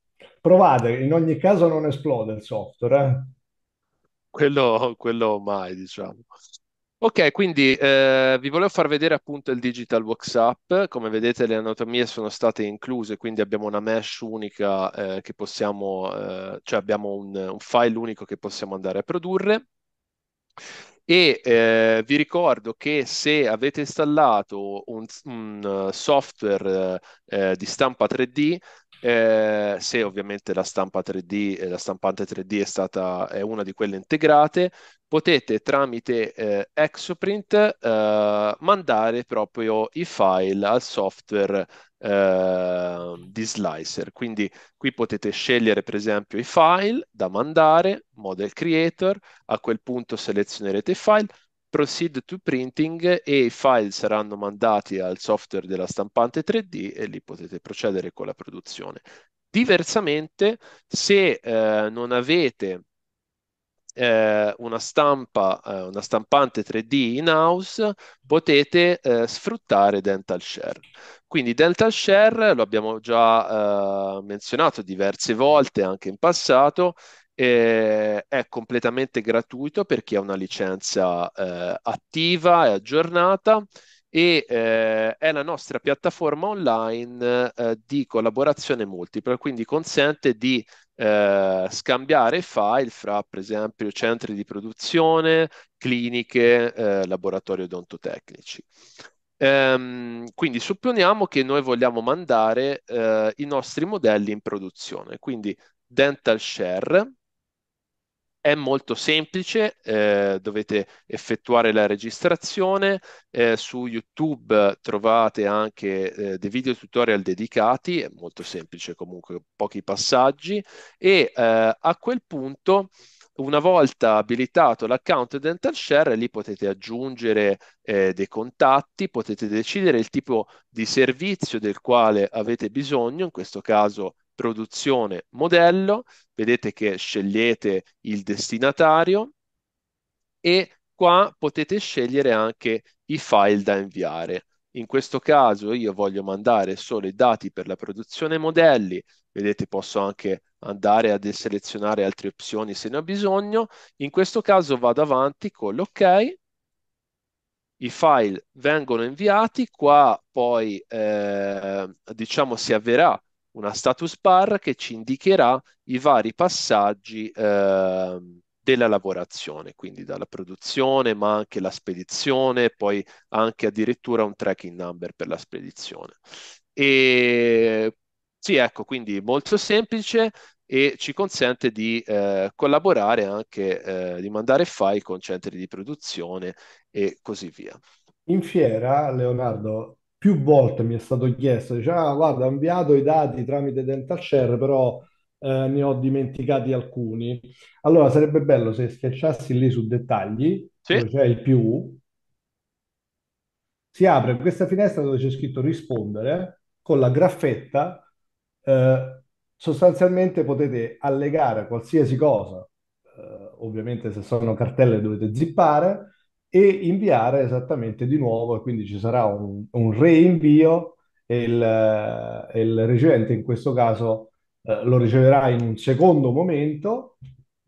Provate, in ogni caso non esplode il software, eh? Quello, quello mai, diciamo. Ok, quindi eh, vi volevo far vedere appunto il digital WhatsApp. Come vedete, le anatomie sono state incluse, quindi abbiamo una mesh unica eh, che possiamo, eh, cioè abbiamo un, un, file unico che possiamo andare a produrre e eh, vi ricordo che se avete installato un, un eh, software eh, eh, di stampa 3D, eh, se ovviamente la stampa 3D, eh, la stampante 3D è, stata, è una di quelle integrate, potete tramite eh, Exoprint eh, mandare proprio i file al software eh, di slicer. Quindi qui potete scegliere per esempio i file da mandare, model creator, a quel punto selezionerete i file, proceed to printing e i file saranno mandati al software della stampante 3D e lì potete procedere con la produzione. Diversamente, se eh, non avete eh, una stampa, eh, una stampante 3D in-house, potete eh, sfruttare Dental Share. Quindi Dental Share lo abbiamo già eh, menzionato diverse volte anche in passato, è completamente gratuito per chi ha una licenza eh, attiva e aggiornata e eh, è la nostra piattaforma online eh, di collaborazione multipla, quindi consente di eh, scambiare file fra, per esempio, centri di produzione, cliniche, eh, laboratori odontotecnici. Ehm, quindi supponiamo che noi vogliamo mandare eh, i nostri modelli in produzione, quindi dental share, è molto semplice, eh, dovete effettuare la registrazione, eh, su YouTube trovate anche eh, dei video tutorial dedicati, è molto semplice comunque, pochi passaggi e eh, a quel punto una volta abilitato l'account Dental Share, lì potete aggiungere eh, dei contatti, potete decidere il tipo di servizio del quale avete bisogno, in questo caso produzione modello, vedete che scegliete il destinatario e qua potete scegliere anche i file da inviare. In questo caso io voglio mandare solo i dati per la produzione modelli, vedete posso anche andare a deselezionare altre opzioni se ne ho bisogno, in questo caso vado avanti con l'ok, i file vengono inviati, qua poi eh, diciamo si avverrà una status bar che ci indicherà i vari passaggi eh, della lavorazione, quindi dalla produzione, ma anche la spedizione, poi anche addirittura un tracking number per la spedizione. E sì, ecco, quindi molto semplice e ci consente di eh, collaborare anche, eh, di mandare file con centri di produzione e così via. In fiera, Leonardo, più volte mi è stato chiesto, dice, ah, guarda, ho inviato i dati tramite DentalShare, però eh, ne ho dimenticati alcuni. Allora sarebbe bello se schiacciassi lì su dettagli, sì. dove c'è il più, si apre questa finestra dove c'è scritto rispondere, con la graffetta eh, sostanzialmente potete allegare qualsiasi cosa, eh, ovviamente se sono cartelle dovete zippare, e inviare esattamente di nuovo, e quindi ci sarà un, un reinvio e il, il, ricevente in questo caso eh, lo riceverà in un secondo momento,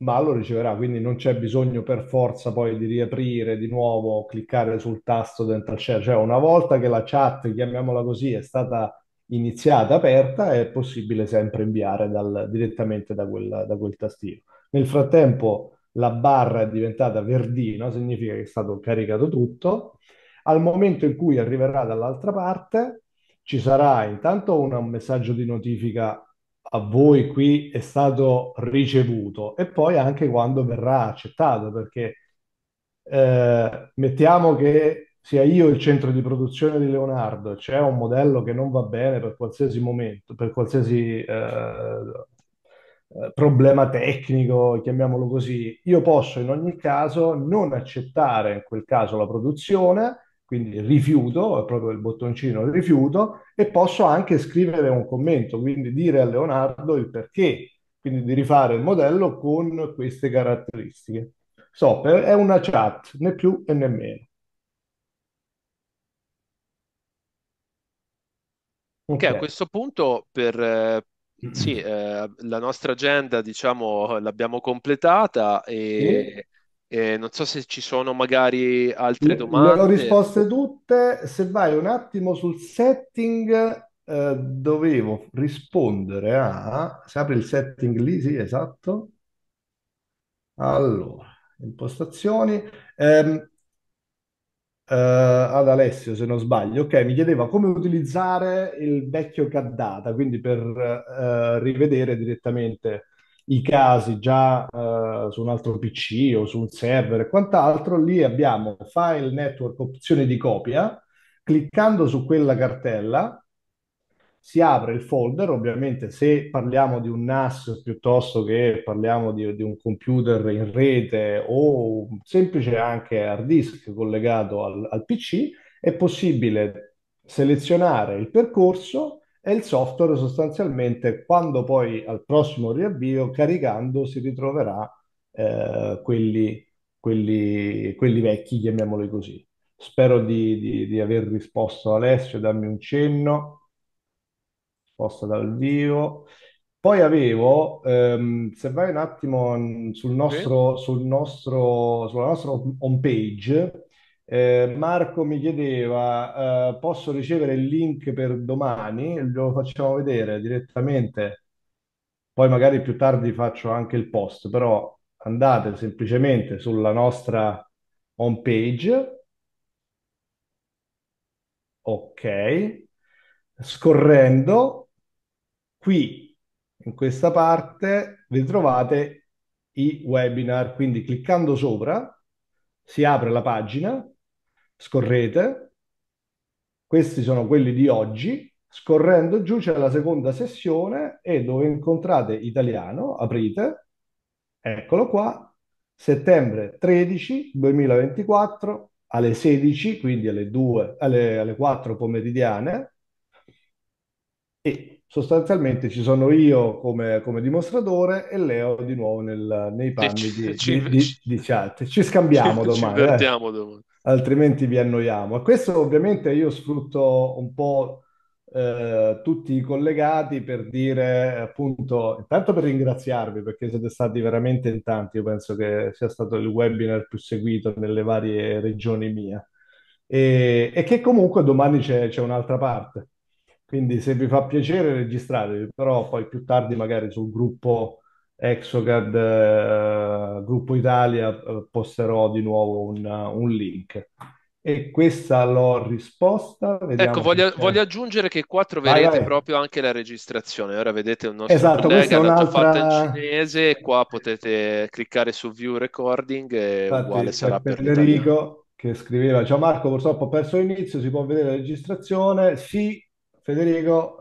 ma lo riceverà, quindi non c'è bisogno per forza poi di riaprire di nuovo, cliccare sul tasto dental share, cioè una volta che la chat, chiamiamola così, è stata iniziata, aperta, è possibile sempre inviare dal, direttamente da quel, da quel tastino. Nel frattempo la barra è diventata verdino, significa che è stato caricato tutto. Al momento in cui arriverà dall'altra parte, ci sarà intanto un messaggio di notifica a voi qui è stato ricevuto e poi anche quando verrà accettato, perché eh, mettiamo che sia io il centro di produzione di Leonardo, c'è cioè un modello che non va bene per qualsiasi momento, per qualsiasi eh, eh, problema tecnico, chiamiamolo così, io posso in ogni caso non accettare in quel caso la produzione, quindi rifiuto, è proprio il bottoncino rifiuto, e posso anche scrivere un commento, quindi dire a Leonardo il perché, quindi di rifare il modello con queste caratteristiche. So, è una chat, né più e né meno. Ok, a questo punto per, eh, sì, eh, la nostra agenda, diciamo, l'abbiamo completata e, e, non so se ci sono magari altre domande. Le ho risposte tutte. Se vai un attimo sul setting, eh, dovevo rispondere a... Se apri il setting lì, sì, esatto. Allora, impostazioni. Eh, eh, ad Alessio, se non sbaglio, ok, mi chiedeva come utilizzare il vecchio CAD data, quindi per eh, rivedere direttamente i casi già eh, su un altro PC o su un server e quant'altro, lì abbiamo file network opzione di copia, cliccando su quella cartella si apre il folder, ovviamente se parliamo di un NAS piuttosto che parliamo di, di un computer in rete o un semplice anche hard disk collegato al, al PC, è possibile selezionare il percorso e il software sostanzialmente quando poi al prossimo riavvio caricando si ritroverà eh, quelli, quelli, quelli vecchi, chiamiamoli così. Spero di, di, di aver risposto Alessio, dammi un cenno posta dal vivo. Poi avevo, ehm, se vai un attimo sul nostro, sul nostro, sulla nostra home page, eh, Marco mi chiedeva, eh, posso ricevere il link per domani? Lo facciamo vedere direttamente. Poi magari più tardi faccio anche il post, però andate semplicemente sulla nostra home page. Ok, scorrendo qui in questa parte vi trovate i webinar, quindi cliccando sopra si apre la pagina, scorrete, questi sono quelli di oggi, scorrendo giù c'è la seconda sessione e dove incontrate italiano, aprite, eccolo qua, settembre 13 2024 alle 16, quindi alle, 2, alle, alle 4 pomeridiane e sostanzialmente ci sono io come, come dimostratore e Leo di nuovo nel, nei panni di, ci, di, ci, di, di, chat. Ci scambiamo ci, domani. Eh? domani. Altrimenti vi annoiamo. E questo ovviamente io sfrutto un po' eh, tutti i collegati per dire appunto, intanto per ringraziarvi perché siete stati veramente in tanti, io penso che sia stato il webinar più seguito nelle varie regioni mie E, e che comunque domani c'è, c'è un'altra parte quindi se vi fa piacere registratevi, però poi più tardi magari sul gruppo Exocad, eh, Gruppo Italia, eh, posterò di nuovo un, un link. E questa l'ho risposta. Ecco, voglio, se... voglio, aggiungere che qua troverete vai, vai. proprio anche la registrazione. Ora vedete un nostro esatto, collega l'ha fatta in cinese, qua potete cliccare su View Recording e uguale sarà per Federico che scriveva, ciao Marco, purtroppo ho perso l'inizio, si può vedere la registrazione? Sì, Federico,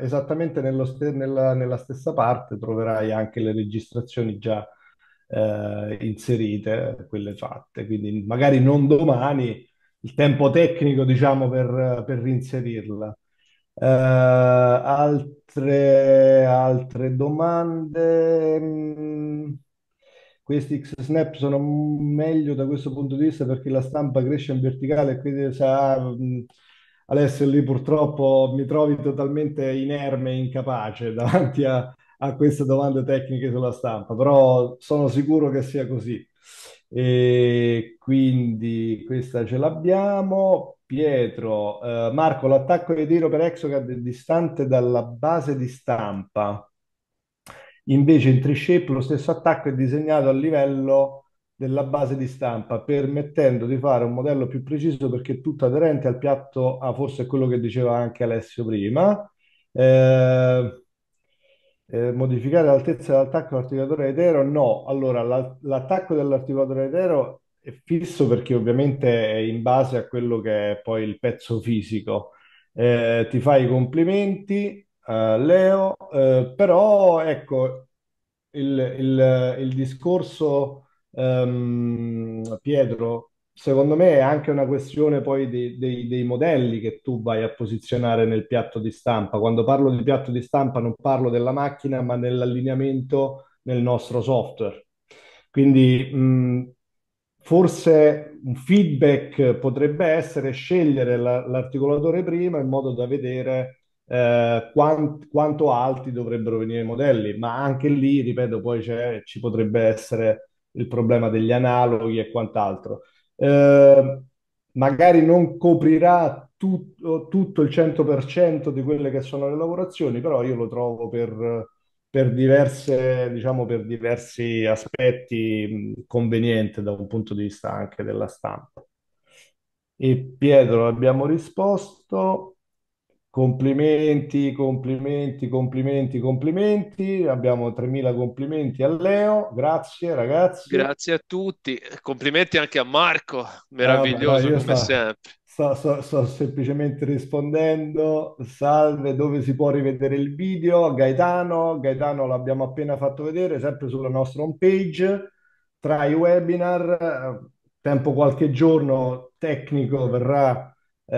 eh, esattamente ste- nella, nella, stessa parte troverai anche le registrazioni già eh, inserite, quelle fatte, quindi magari non domani, il tempo tecnico diciamo per, per rinserirla. Eh, altre, altre, domande? Mm, questi X-Snap sono meglio da questo punto di vista perché la stampa cresce in verticale e quindi sa... Mh, mm, Alessio, lì purtroppo mi trovi totalmente inerme e incapace davanti a, a queste domande tecniche sulla stampa, però sono sicuro che sia così. E quindi questa ce l'abbiamo. Pietro, eh, Marco, l'attacco di tiro per Exocad è distante dalla base di stampa. Invece in Trishape lo stesso attacco è disegnato a livello della base di stampa, permettendo di fare un modello più preciso perché tutto aderente al piatto, ah, forse è quello che diceva anche Alessio prima. Eh, eh, modificare l'altezza dell'attacco dell'articolatore etero? No, allora la, l'attacco dell'articolatore etero è fisso perché ovviamente è in base a quello che è poi il pezzo fisico. Eh, ti fai i complimenti, eh, Leo, eh, però ecco il, il, il discorso Ehm, Pietro, secondo me è anche una questione poi dei, dei, dei, modelli che tu vai a posizionare nel piatto di stampa. Quando parlo di piatto di stampa non parlo della macchina, ma dell'allineamento nel nostro software. Quindi mh, forse un feedback potrebbe essere scegliere la, l'articolatore prima in modo da vedere eh, quant, quanto alti dovrebbero venire i modelli, ma anche lì, ripeto, poi ci potrebbe essere il problema degli analoghi e quant'altro. Eh, magari non coprirà tutto, tutto, il 100% di quelle che sono le lavorazioni, però io lo trovo per, per, diverse, diciamo, per diversi aspetti conveniente da un punto di vista anche della stampa. E Pietro, abbiamo risposto. Complimenti, complimenti, complimenti, complimenti. Abbiamo 3.000 complimenti a Leo. Grazie ragazzi. Grazie a tutti. Complimenti anche a Marco, ah, meraviglioso ah, come sto, sempre. Sto, sto, sto, semplicemente rispondendo. Salve, dove si può rivedere il video? Gaetano, Gaetano l'abbiamo appena fatto vedere, sempre sulla nostra home page. Tra i webinar, eh, tempo qualche giorno tecnico verrà eh,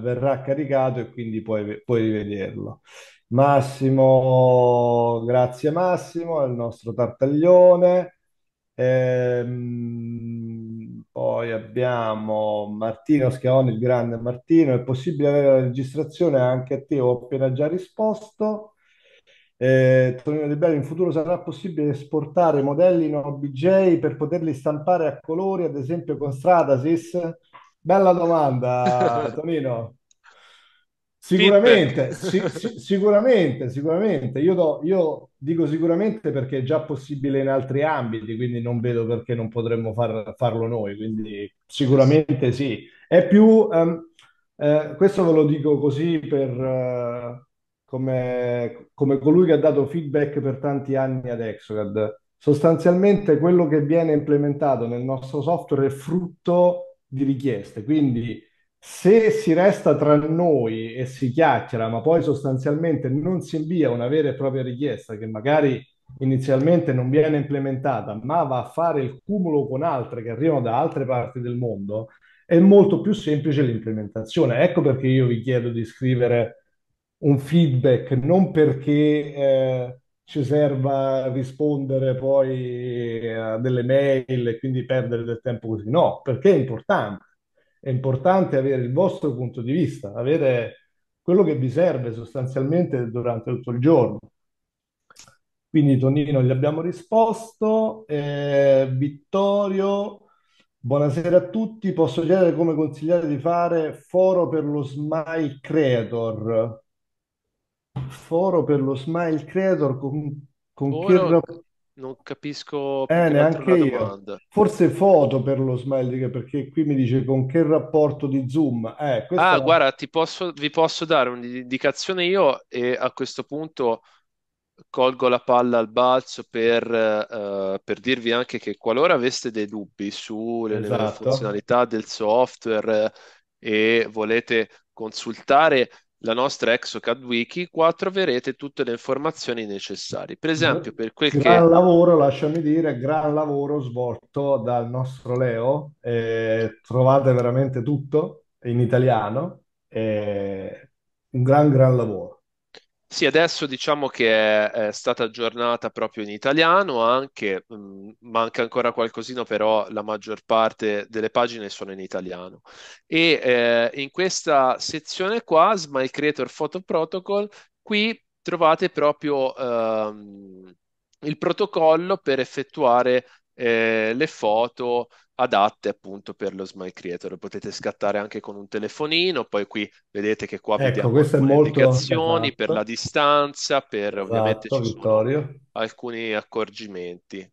verrà caricato e quindi puoi, puoi rivederlo. Massimo, grazie Massimo, è il nostro tartaglione. Ehm, poi abbiamo Martino Schiavone, il grande Martino. È possibile avere la registrazione anche a te? Ho appena già risposto. Eh, Tonino De Bello, in futuro sarà possibile esportare modelli in OBJ per poterli stampare a colori, ad esempio con Stradasis? Bella domanda, Tonino. Sicuramente, sic- sic- sicuramente, sicuramente. Io, do, io, dico sicuramente perché è già possibile in altri ambiti, quindi non vedo perché non potremmo far, farlo noi. Quindi sicuramente sì. È più, um, eh, questo ve lo dico così per, uh, come, come, colui che ha dato feedback per tanti anni ad Exocad. Sostanzialmente quello che viene implementato nel nostro software è frutto di richieste. Quindi se si resta tra noi e si chiacchiera, ma poi sostanzialmente non si invia una vera e propria richiesta che magari inizialmente non viene implementata, ma va a fare il cumulo con altre che arrivano da altre parti del mondo, è molto più semplice l'implementazione. Ecco perché io vi chiedo di scrivere un feedback, non perché eh, ci serva rispondere poi eh, a delle mail e quindi perdere del tempo così. No, perché è importante. È importante avere il vostro punto di vista, avere quello che vi serve sostanzialmente durante tutto il giorno. Quindi Tonino gli abbiamo risposto. Eh, Vittorio, buonasera a tutti. Posso chiedere come consigliate di fare foro per lo SMI Creator? Foro per lo Smile Creator con, con Ora che... non capisco eh, neanche io. Domanda. Forse foto per lo Smile perché qui mi dice con che rapporto di zoom. Eh, questa... Ah, guarda, ti posso, vi posso dare un'indicazione io e a questo punto colgo la palla al balzo per, uh, per, dirvi anche che qualora aveste dei dubbi sulle esatto. funzionalità del software e volete consultare la nostra Exocad Wiki, qua troverete tutte le informazioni necessarie. Per esempio, per quel gran che... lavoro, lasciami dire, gran lavoro svolto dal nostro Leo. Eh, trovate veramente tutto in italiano. Eh, un gran, gran lavoro. Sì, adesso diciamo che è, è stata aggiornata proprio in italiano, anche mh, mm, manca ancora qualcosina, però la maggior parte delle pagine sono in italiano. E eh, in questa sezione qua, Smile Creator Photo Protocol, qui trovate proprio ehm, il protocollo per effettuare eh, le foto adatte appunto per lo smile creator. Lo potete scattare anche con un telefonino, poi qui vedete che qua ecco, vediamo le indicazioni esatto. per la esatto. distanza, per esatto, ovviamente ci Vittorio. sono alcuni accorgimenti.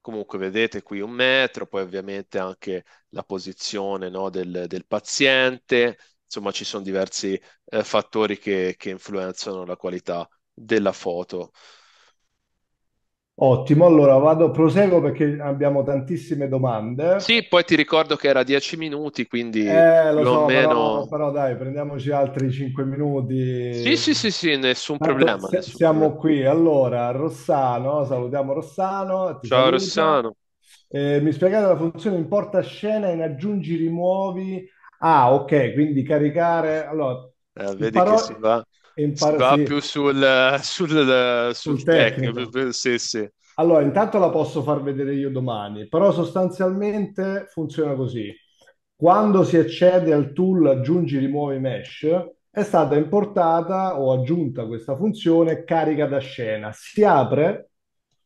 Comunque vedete qui un metro, poi ovviamente anche la posizione no, del, del, paziente, insomma ci sono diversi eh, fattori che, che influenzano la qualità della foto. Ottimo, allora vado, proseguo perché abbiamo tantissime domande. Sì, poi ti ricordo che era 10 minuti, quindi eh, lo so, meno... però, dai, prendiamoci altri 5 minuti. Sì, sì, sì, sì nessun Tanto problema. nessun siamo problema. qui, allora, Rossano, salutiamo Rossano. Ciao saluto. Rossano. Eh, mi spiegate la funzione in porta scena in aggiungi, rimuovi. Ah, ok, quindi caricare... Allora, eh, vedi paro- che si va impara, si va sì. più sul, sul, sul, sul tecnico. tecnico. Sì, sì. Allora, intanto la posso far vedere io domani, però sostanzialmente funziona così. Quando si accede al tool aggiungi rimuovi mesh, è stata importata o aggiunta questa funzione carica da scena. Si apre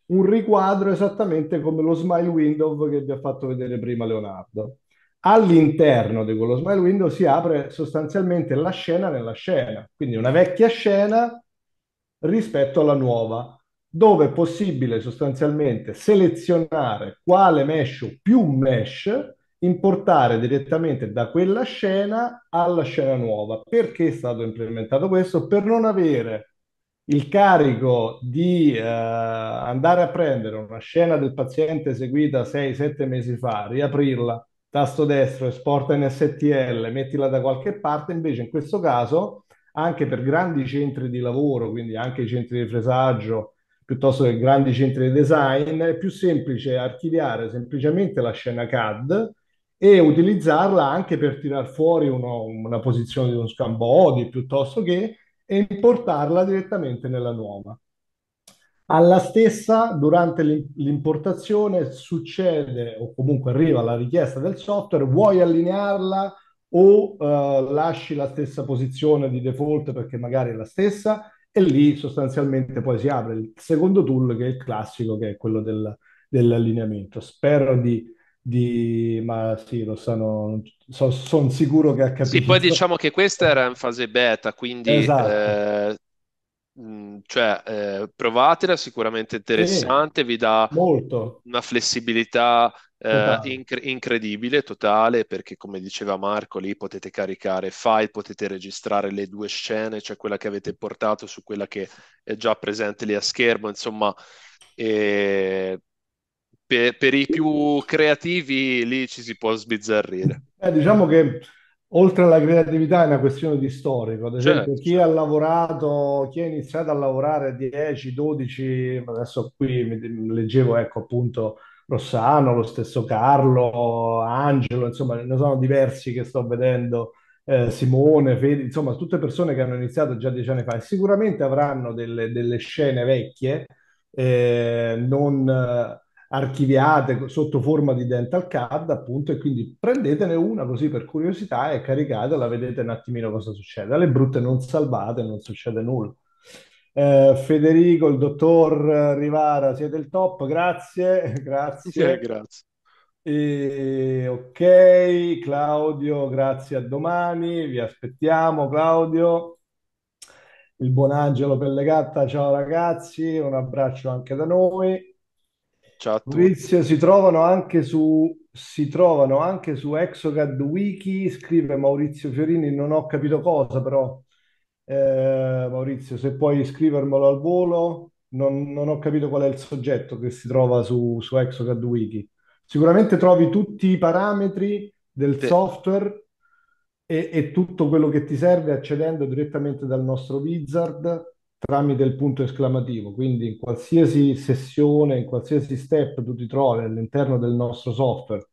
un riquadro esattamente come lo smile window che vi ha fatto vedere prima Leonardo all'interno di quello smile window si apre sostanzialmente la scena nella scena, quindi una vecchia scena rispetto alla nuova, dove è possibile sostanzialmente selezionare quale mesh o più mesh importare direttamente da quella scena alla scena nuova. Perché è stato implementato questo? Per non avere il carico di eh, andare a prendere una scena del paziente eseguita 6-7 mesi fa, riaprirla, tasto destro, esporta in STL, mettila da qualche parte, invece in questo caso anche per grandi centri di lavoro, quindi anche i centri di fresaggio, piuttosto che grandi centri di design, è più semplice archiviare semplicemente la scena CAD e utilizzarla anche per tirar fuori uno, una posizione di uno scambio ODI, piuttosto che importarla direttamente nella nuova. Alla stessa, durante l'importazione, succede o comunque arriva la richiesta del software, vuoi allinearla o eh, lasci la stessa posizione di default perché magari è la stessa e lì sostanzialmente poi si apre il secondo tool che è il classico, che è quello del, dell'allineamento. Spero di di... ma sì, lo sanno, so, sono sicuro che ha capito. Sì, poi diciamo che questa era in fase beta, quindi esatto. eh, Mm, cioè, eh, provatela, sicuramente interessante, vi dà molto. una flessibilità eh, inc- incredibile, totale, perché come diceva Marco, lì potete caricare file, potete registrare le due scene, cioè quella che avete portato su quella che è già presente lì a schermo, insomma, eh, per, per, i più creativi lì ci si può sbizzarrire. Eh, diciamo che oltre alla creatività è una questione di storico. Ad esempio, certo. chi ha certo. lavorato, chi ha iniziato a lavorare 10, 12, adesso qui leggevo, ecco appunto Rossano, lo stesso Carlo, Angelo, insomma, ne sono diversi che sto vedendo. Eh, Simone, Fede, insomma, tutte persone che hanno iniziato già dieci anni fa e sicuramente avranno delle, delle scene vecchie, eh, non, archiviate sotto forma di dental card, appunto, e quindi prendetene una così per curiosità e caricatela, vedete un attimino cosa succede. Alle brutte non salvate, non succede nulla. Eh, Federico, il dottor Rivara, siete il top, grazie, grazie. Sì, grazie. E, ok, Claudio, grazie a domani, vi aspettiamo Claudio. Il buon Angelo Pellegatta, ciao ragazzi, un abbraccio anche da noi. Ciao a tutti. Maurizio, si trovano anche su si trovano anche su Exocad Wiki, scrive Maurizio Fiorini, non ho capito cosa però. Eh, Maurizio, se puoi scrivermelo al volo, non, non, ho capito qual è il soggetto che si trova su, su Exocad Wiki. Sicuramente trovi tutti i parametri del sì. software e, e tutto quello che ti serve accedendo direttamente dal nostro wizard tramite il punto esclamativo, quindi in qualsiasi sessione, in qualsiasi step tu ti trovi all'interno del nostro software,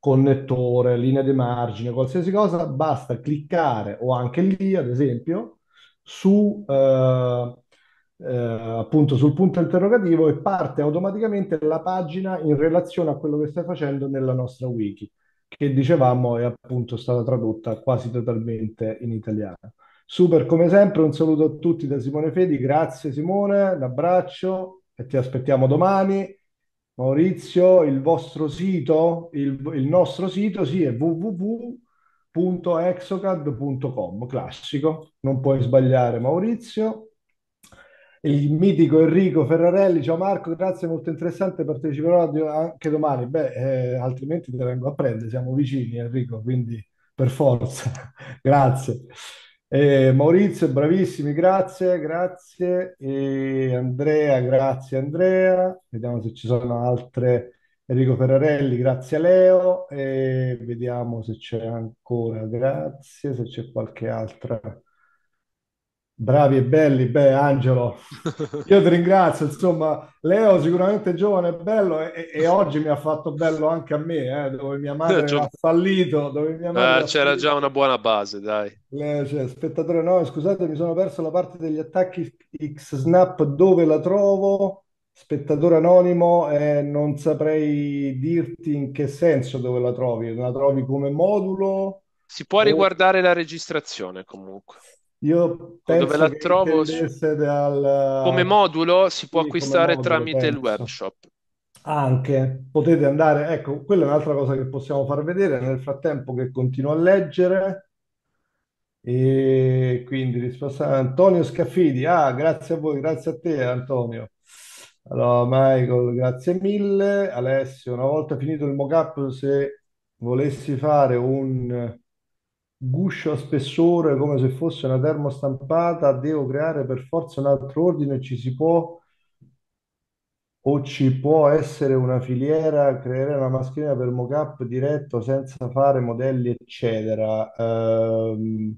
connettore, linea di margine, qualsiasi cosa, basta cliccare o anche lì, ad esempio, su eh, eh, appunto sul punto interrogativo e parte automaticamente la pagina in relazione a quello che stai facendo nella nostra wiki, che dicevamo è appunto stata tradotta quasi totalmente in italiano. Super come sempre, un saluto a tutti da Simone Fedi, grazie Simone, un abbraccio e ti aspettiamo domani. Maurizio, il vostro sito, il, il nostro sito sì, è www.exocad.com, classico, non puoi sbagliare Maurizio. Il mitico Enrico Ferrarelli, ciao Marco, grazie, molto interessante, parteciperò anche domani. Beh, eh, altrimenti te vengo a prendere, siamo vicini Enrico, quindi per forza. grazie. Eh, Maurizio, bravissimi, grazie, grazie. E Andrea, grazie Andrea. Vediamo se ci sono altre. Enrico Ferrarelli, grazie Leo. E vediamo se c'è ancora, grazie, se c'è qualche altra. Bravi e belli, beh Angelo, io ti ringrazio, insomma Leo sicuramente giovane e bello e, e, oggi mi ha fatto bello anche a me, eh, dove mia madre cioè, ha fallito. Dove mia madre eh, c'era fallito. già una buona base, dai. Leo, cioè, spettatore no, scusate mi sono perso la parte degli attacchi X-Snap, dove la trovo? Spettatore anonimo, eh, non saprei dirti in che senso dove la trovi, la trovi come modulo? Si può riguardare la registrazione comunque. Io penso la che trovo intendesse dal... come modulo si può sì, acquistare modulo, tramite penso. il webshop. Anche potete andare, ecco, quella è un'altra cosa che possiamo far vedere nel frattempo che continuo a leggere. E quindi risposta Antonio Scafidi. Ah, grazie a voi, grazie a te, Antonio. Allora, Michael, grazie mille. Alessio, una volta finito il mock-up, se volessi fare un guscio a spessore come se fosse una termostampata, devo creare per forza un altro ordine, ci si può o ci può essere una filiera, creare una mascherina per mock-up diretto senza fare modelli, eccetera. Ehm,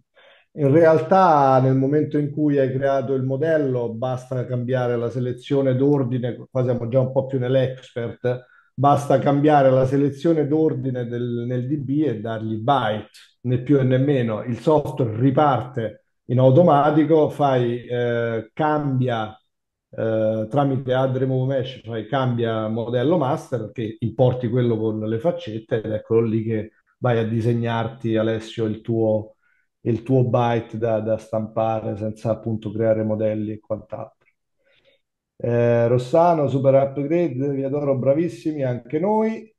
in realtà, nel momento in cui hai creato il modello, basta cambiare la selezione d'ordine, qua siamo già un po' più nell'expert, basta cambiare la selezione d'ordine nel DB e dargli byte né più e né meno, il software riparte in automatico, fai, eh, cambia eh, tramite add remove mesh, fai, cambia modello master che importi quello con le faccette ed eccolo lì che vai a disegnarti Alessio il tuo, il tuo byte da, da stampare senza appunto creare modelli e quant'altro. Eh, Rossano, super upgrade, Viadoro, bravissimi anche noi.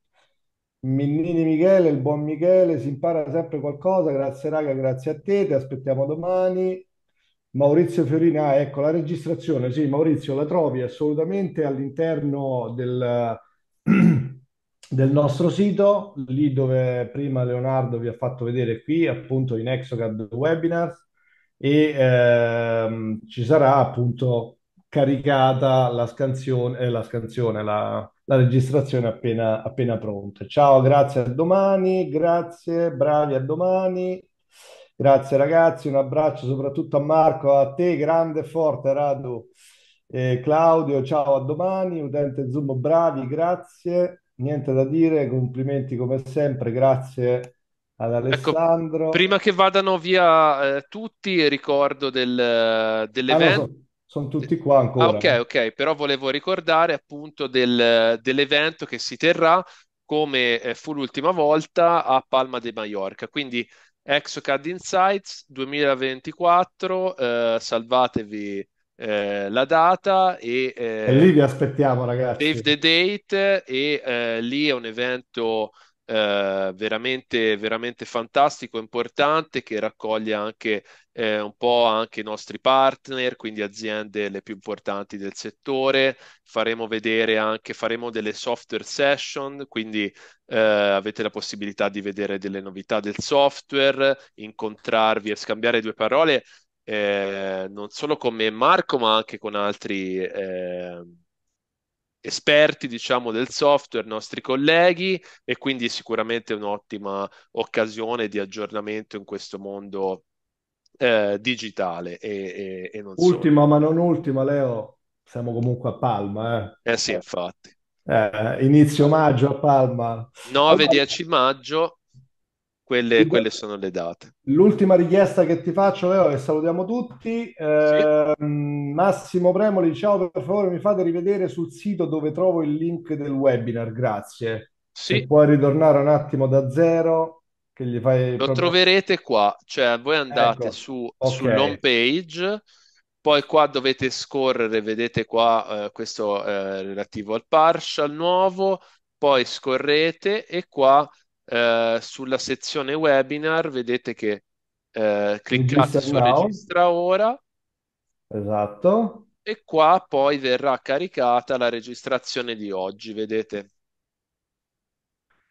Minnini Michele, il buon Michele, si impara sempre qualcosa, grazie raga, grazie a te, ti aspettiamo domani. Maurizio Fiorini, ah, ecco la registrazione, sì Maurizio la trovi assolutamente all'interno del, del nostro sito, lì dove prima Leonardo vi ha fatto vedere qui, appunto in Exocad Webinars e ehm, ci sarà appunto caricata la scansione, eh, la scansione, la, la registrazione appena, appena pronta. Ciao, grazie a domani, grazie, bravi a domani. Grazie ragazzi, un abbraccio soprattutto a Marco, a te, grande e forte Radu. Eh, Claudio, ciao a domani, utente Zoom, bravi, grazie. Niente da dire, complimenti come sempre, grazie ad ecco, Alessandro. prima che vadano via eh, tutti, ricordo del, eh, ah, dell'evento sono tutti eh, qua ancora. Ah, ok, eh. ok, però volevo ricordare appunto del, dell'evento che si terrà come eh, fu l'ultima volta a Palma de Mallorca. Quindi ExoCAD Insights 2024, eh, salvatevi eh, la data e, eh, e, lì vi aspettiamo ragazzi. Save the date e lì è un evento eh, veramente, veramente fantastico, importante, che raccoglie anche eh, un po' anche i nostri partner, quindi aziende le più importanti del settore. Faremo vedere anche, faremo delle software session, quindi eh, avete la possibilità di vedere delle novità del software, incontrarvi e scambiare due parole. Eh, non solo con me e Marco, ma anche con altri eh, esperti diciamo, del software, nostri colleghi e quindi sicuramente un'ottima occasione di aggiornamento in questo mondo eh, digitale. E, e, e ultima solo. ma non ultima, Leo, siamo comunque a Palma. Eh, eh sì, infatti. Eh, inizio maggio a Palma. 9-10 maggio quelle, quelle, sono le date. L'ultima richiesta che ti faccio, Leo, e salutiamo tutti. Eh, sì. Massimo Premoli, ciao, per favore mi fate rivedere sul sito dove trovo il link del webinar, grazie. Sì. Se puoi ritornare un attimo da zero. Che gli fai Lo proprio... troverete qua, cioè voi andate ecco. su, okay. sull'home page, poi qua dovete scorrere, vedete qua eh, questo eh, relativo al partial nuovo, poi scorrete e qua eh, sulla sezione webinar vedete che eh, cliccate su now. registra ora. Esatto. E qua poi verrà caricata la registrazione di oggi, vedete?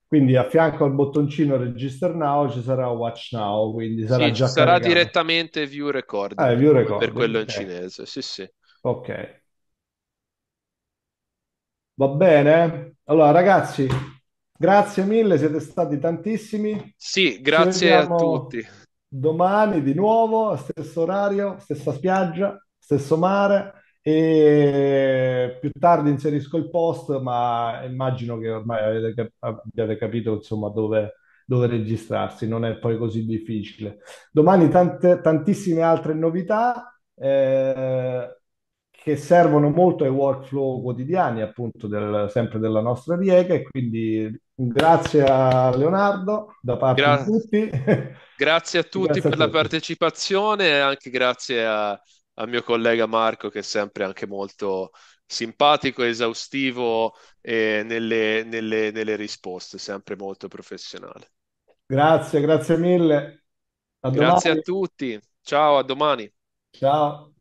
Quindi a fianco al bottoncino Register Now ci sarà Watch Now, quindi sarà sì, già sarà caricato. direttamente View Record, ah, view record per quello okay. in cinese, sì sì. Ok. Va bene? Allora ragazzi, Grazie mille, siete stati tantissimi. Sì, grazie a tutti. Domani di nuovo, stesso orario, stessa spiaggia, stesso mare e più tardi inserisco il post, ma immagino che ormai avete cap- abbiate capito insomma dove, dove registrarsi, non è poi così difficile. Domani tante, tantissime altre novità. Eh, che servono molto ai workflow quotidiani, appunto, del, sempre della nostra Diega. E quindi grazie a Leonardo da parte Gra- di tutti. Grazie a tutti grazie per a tutti. la partecipazione e anche grazie a, al mio collega Marco, che è sempre anche molto simpatico, esaustivo eh, nelle, nelle, nelle risposte, sempre molto professionale. Grazie, grazie mille. A grazie a tutti. Ciao, a domani. Ciao.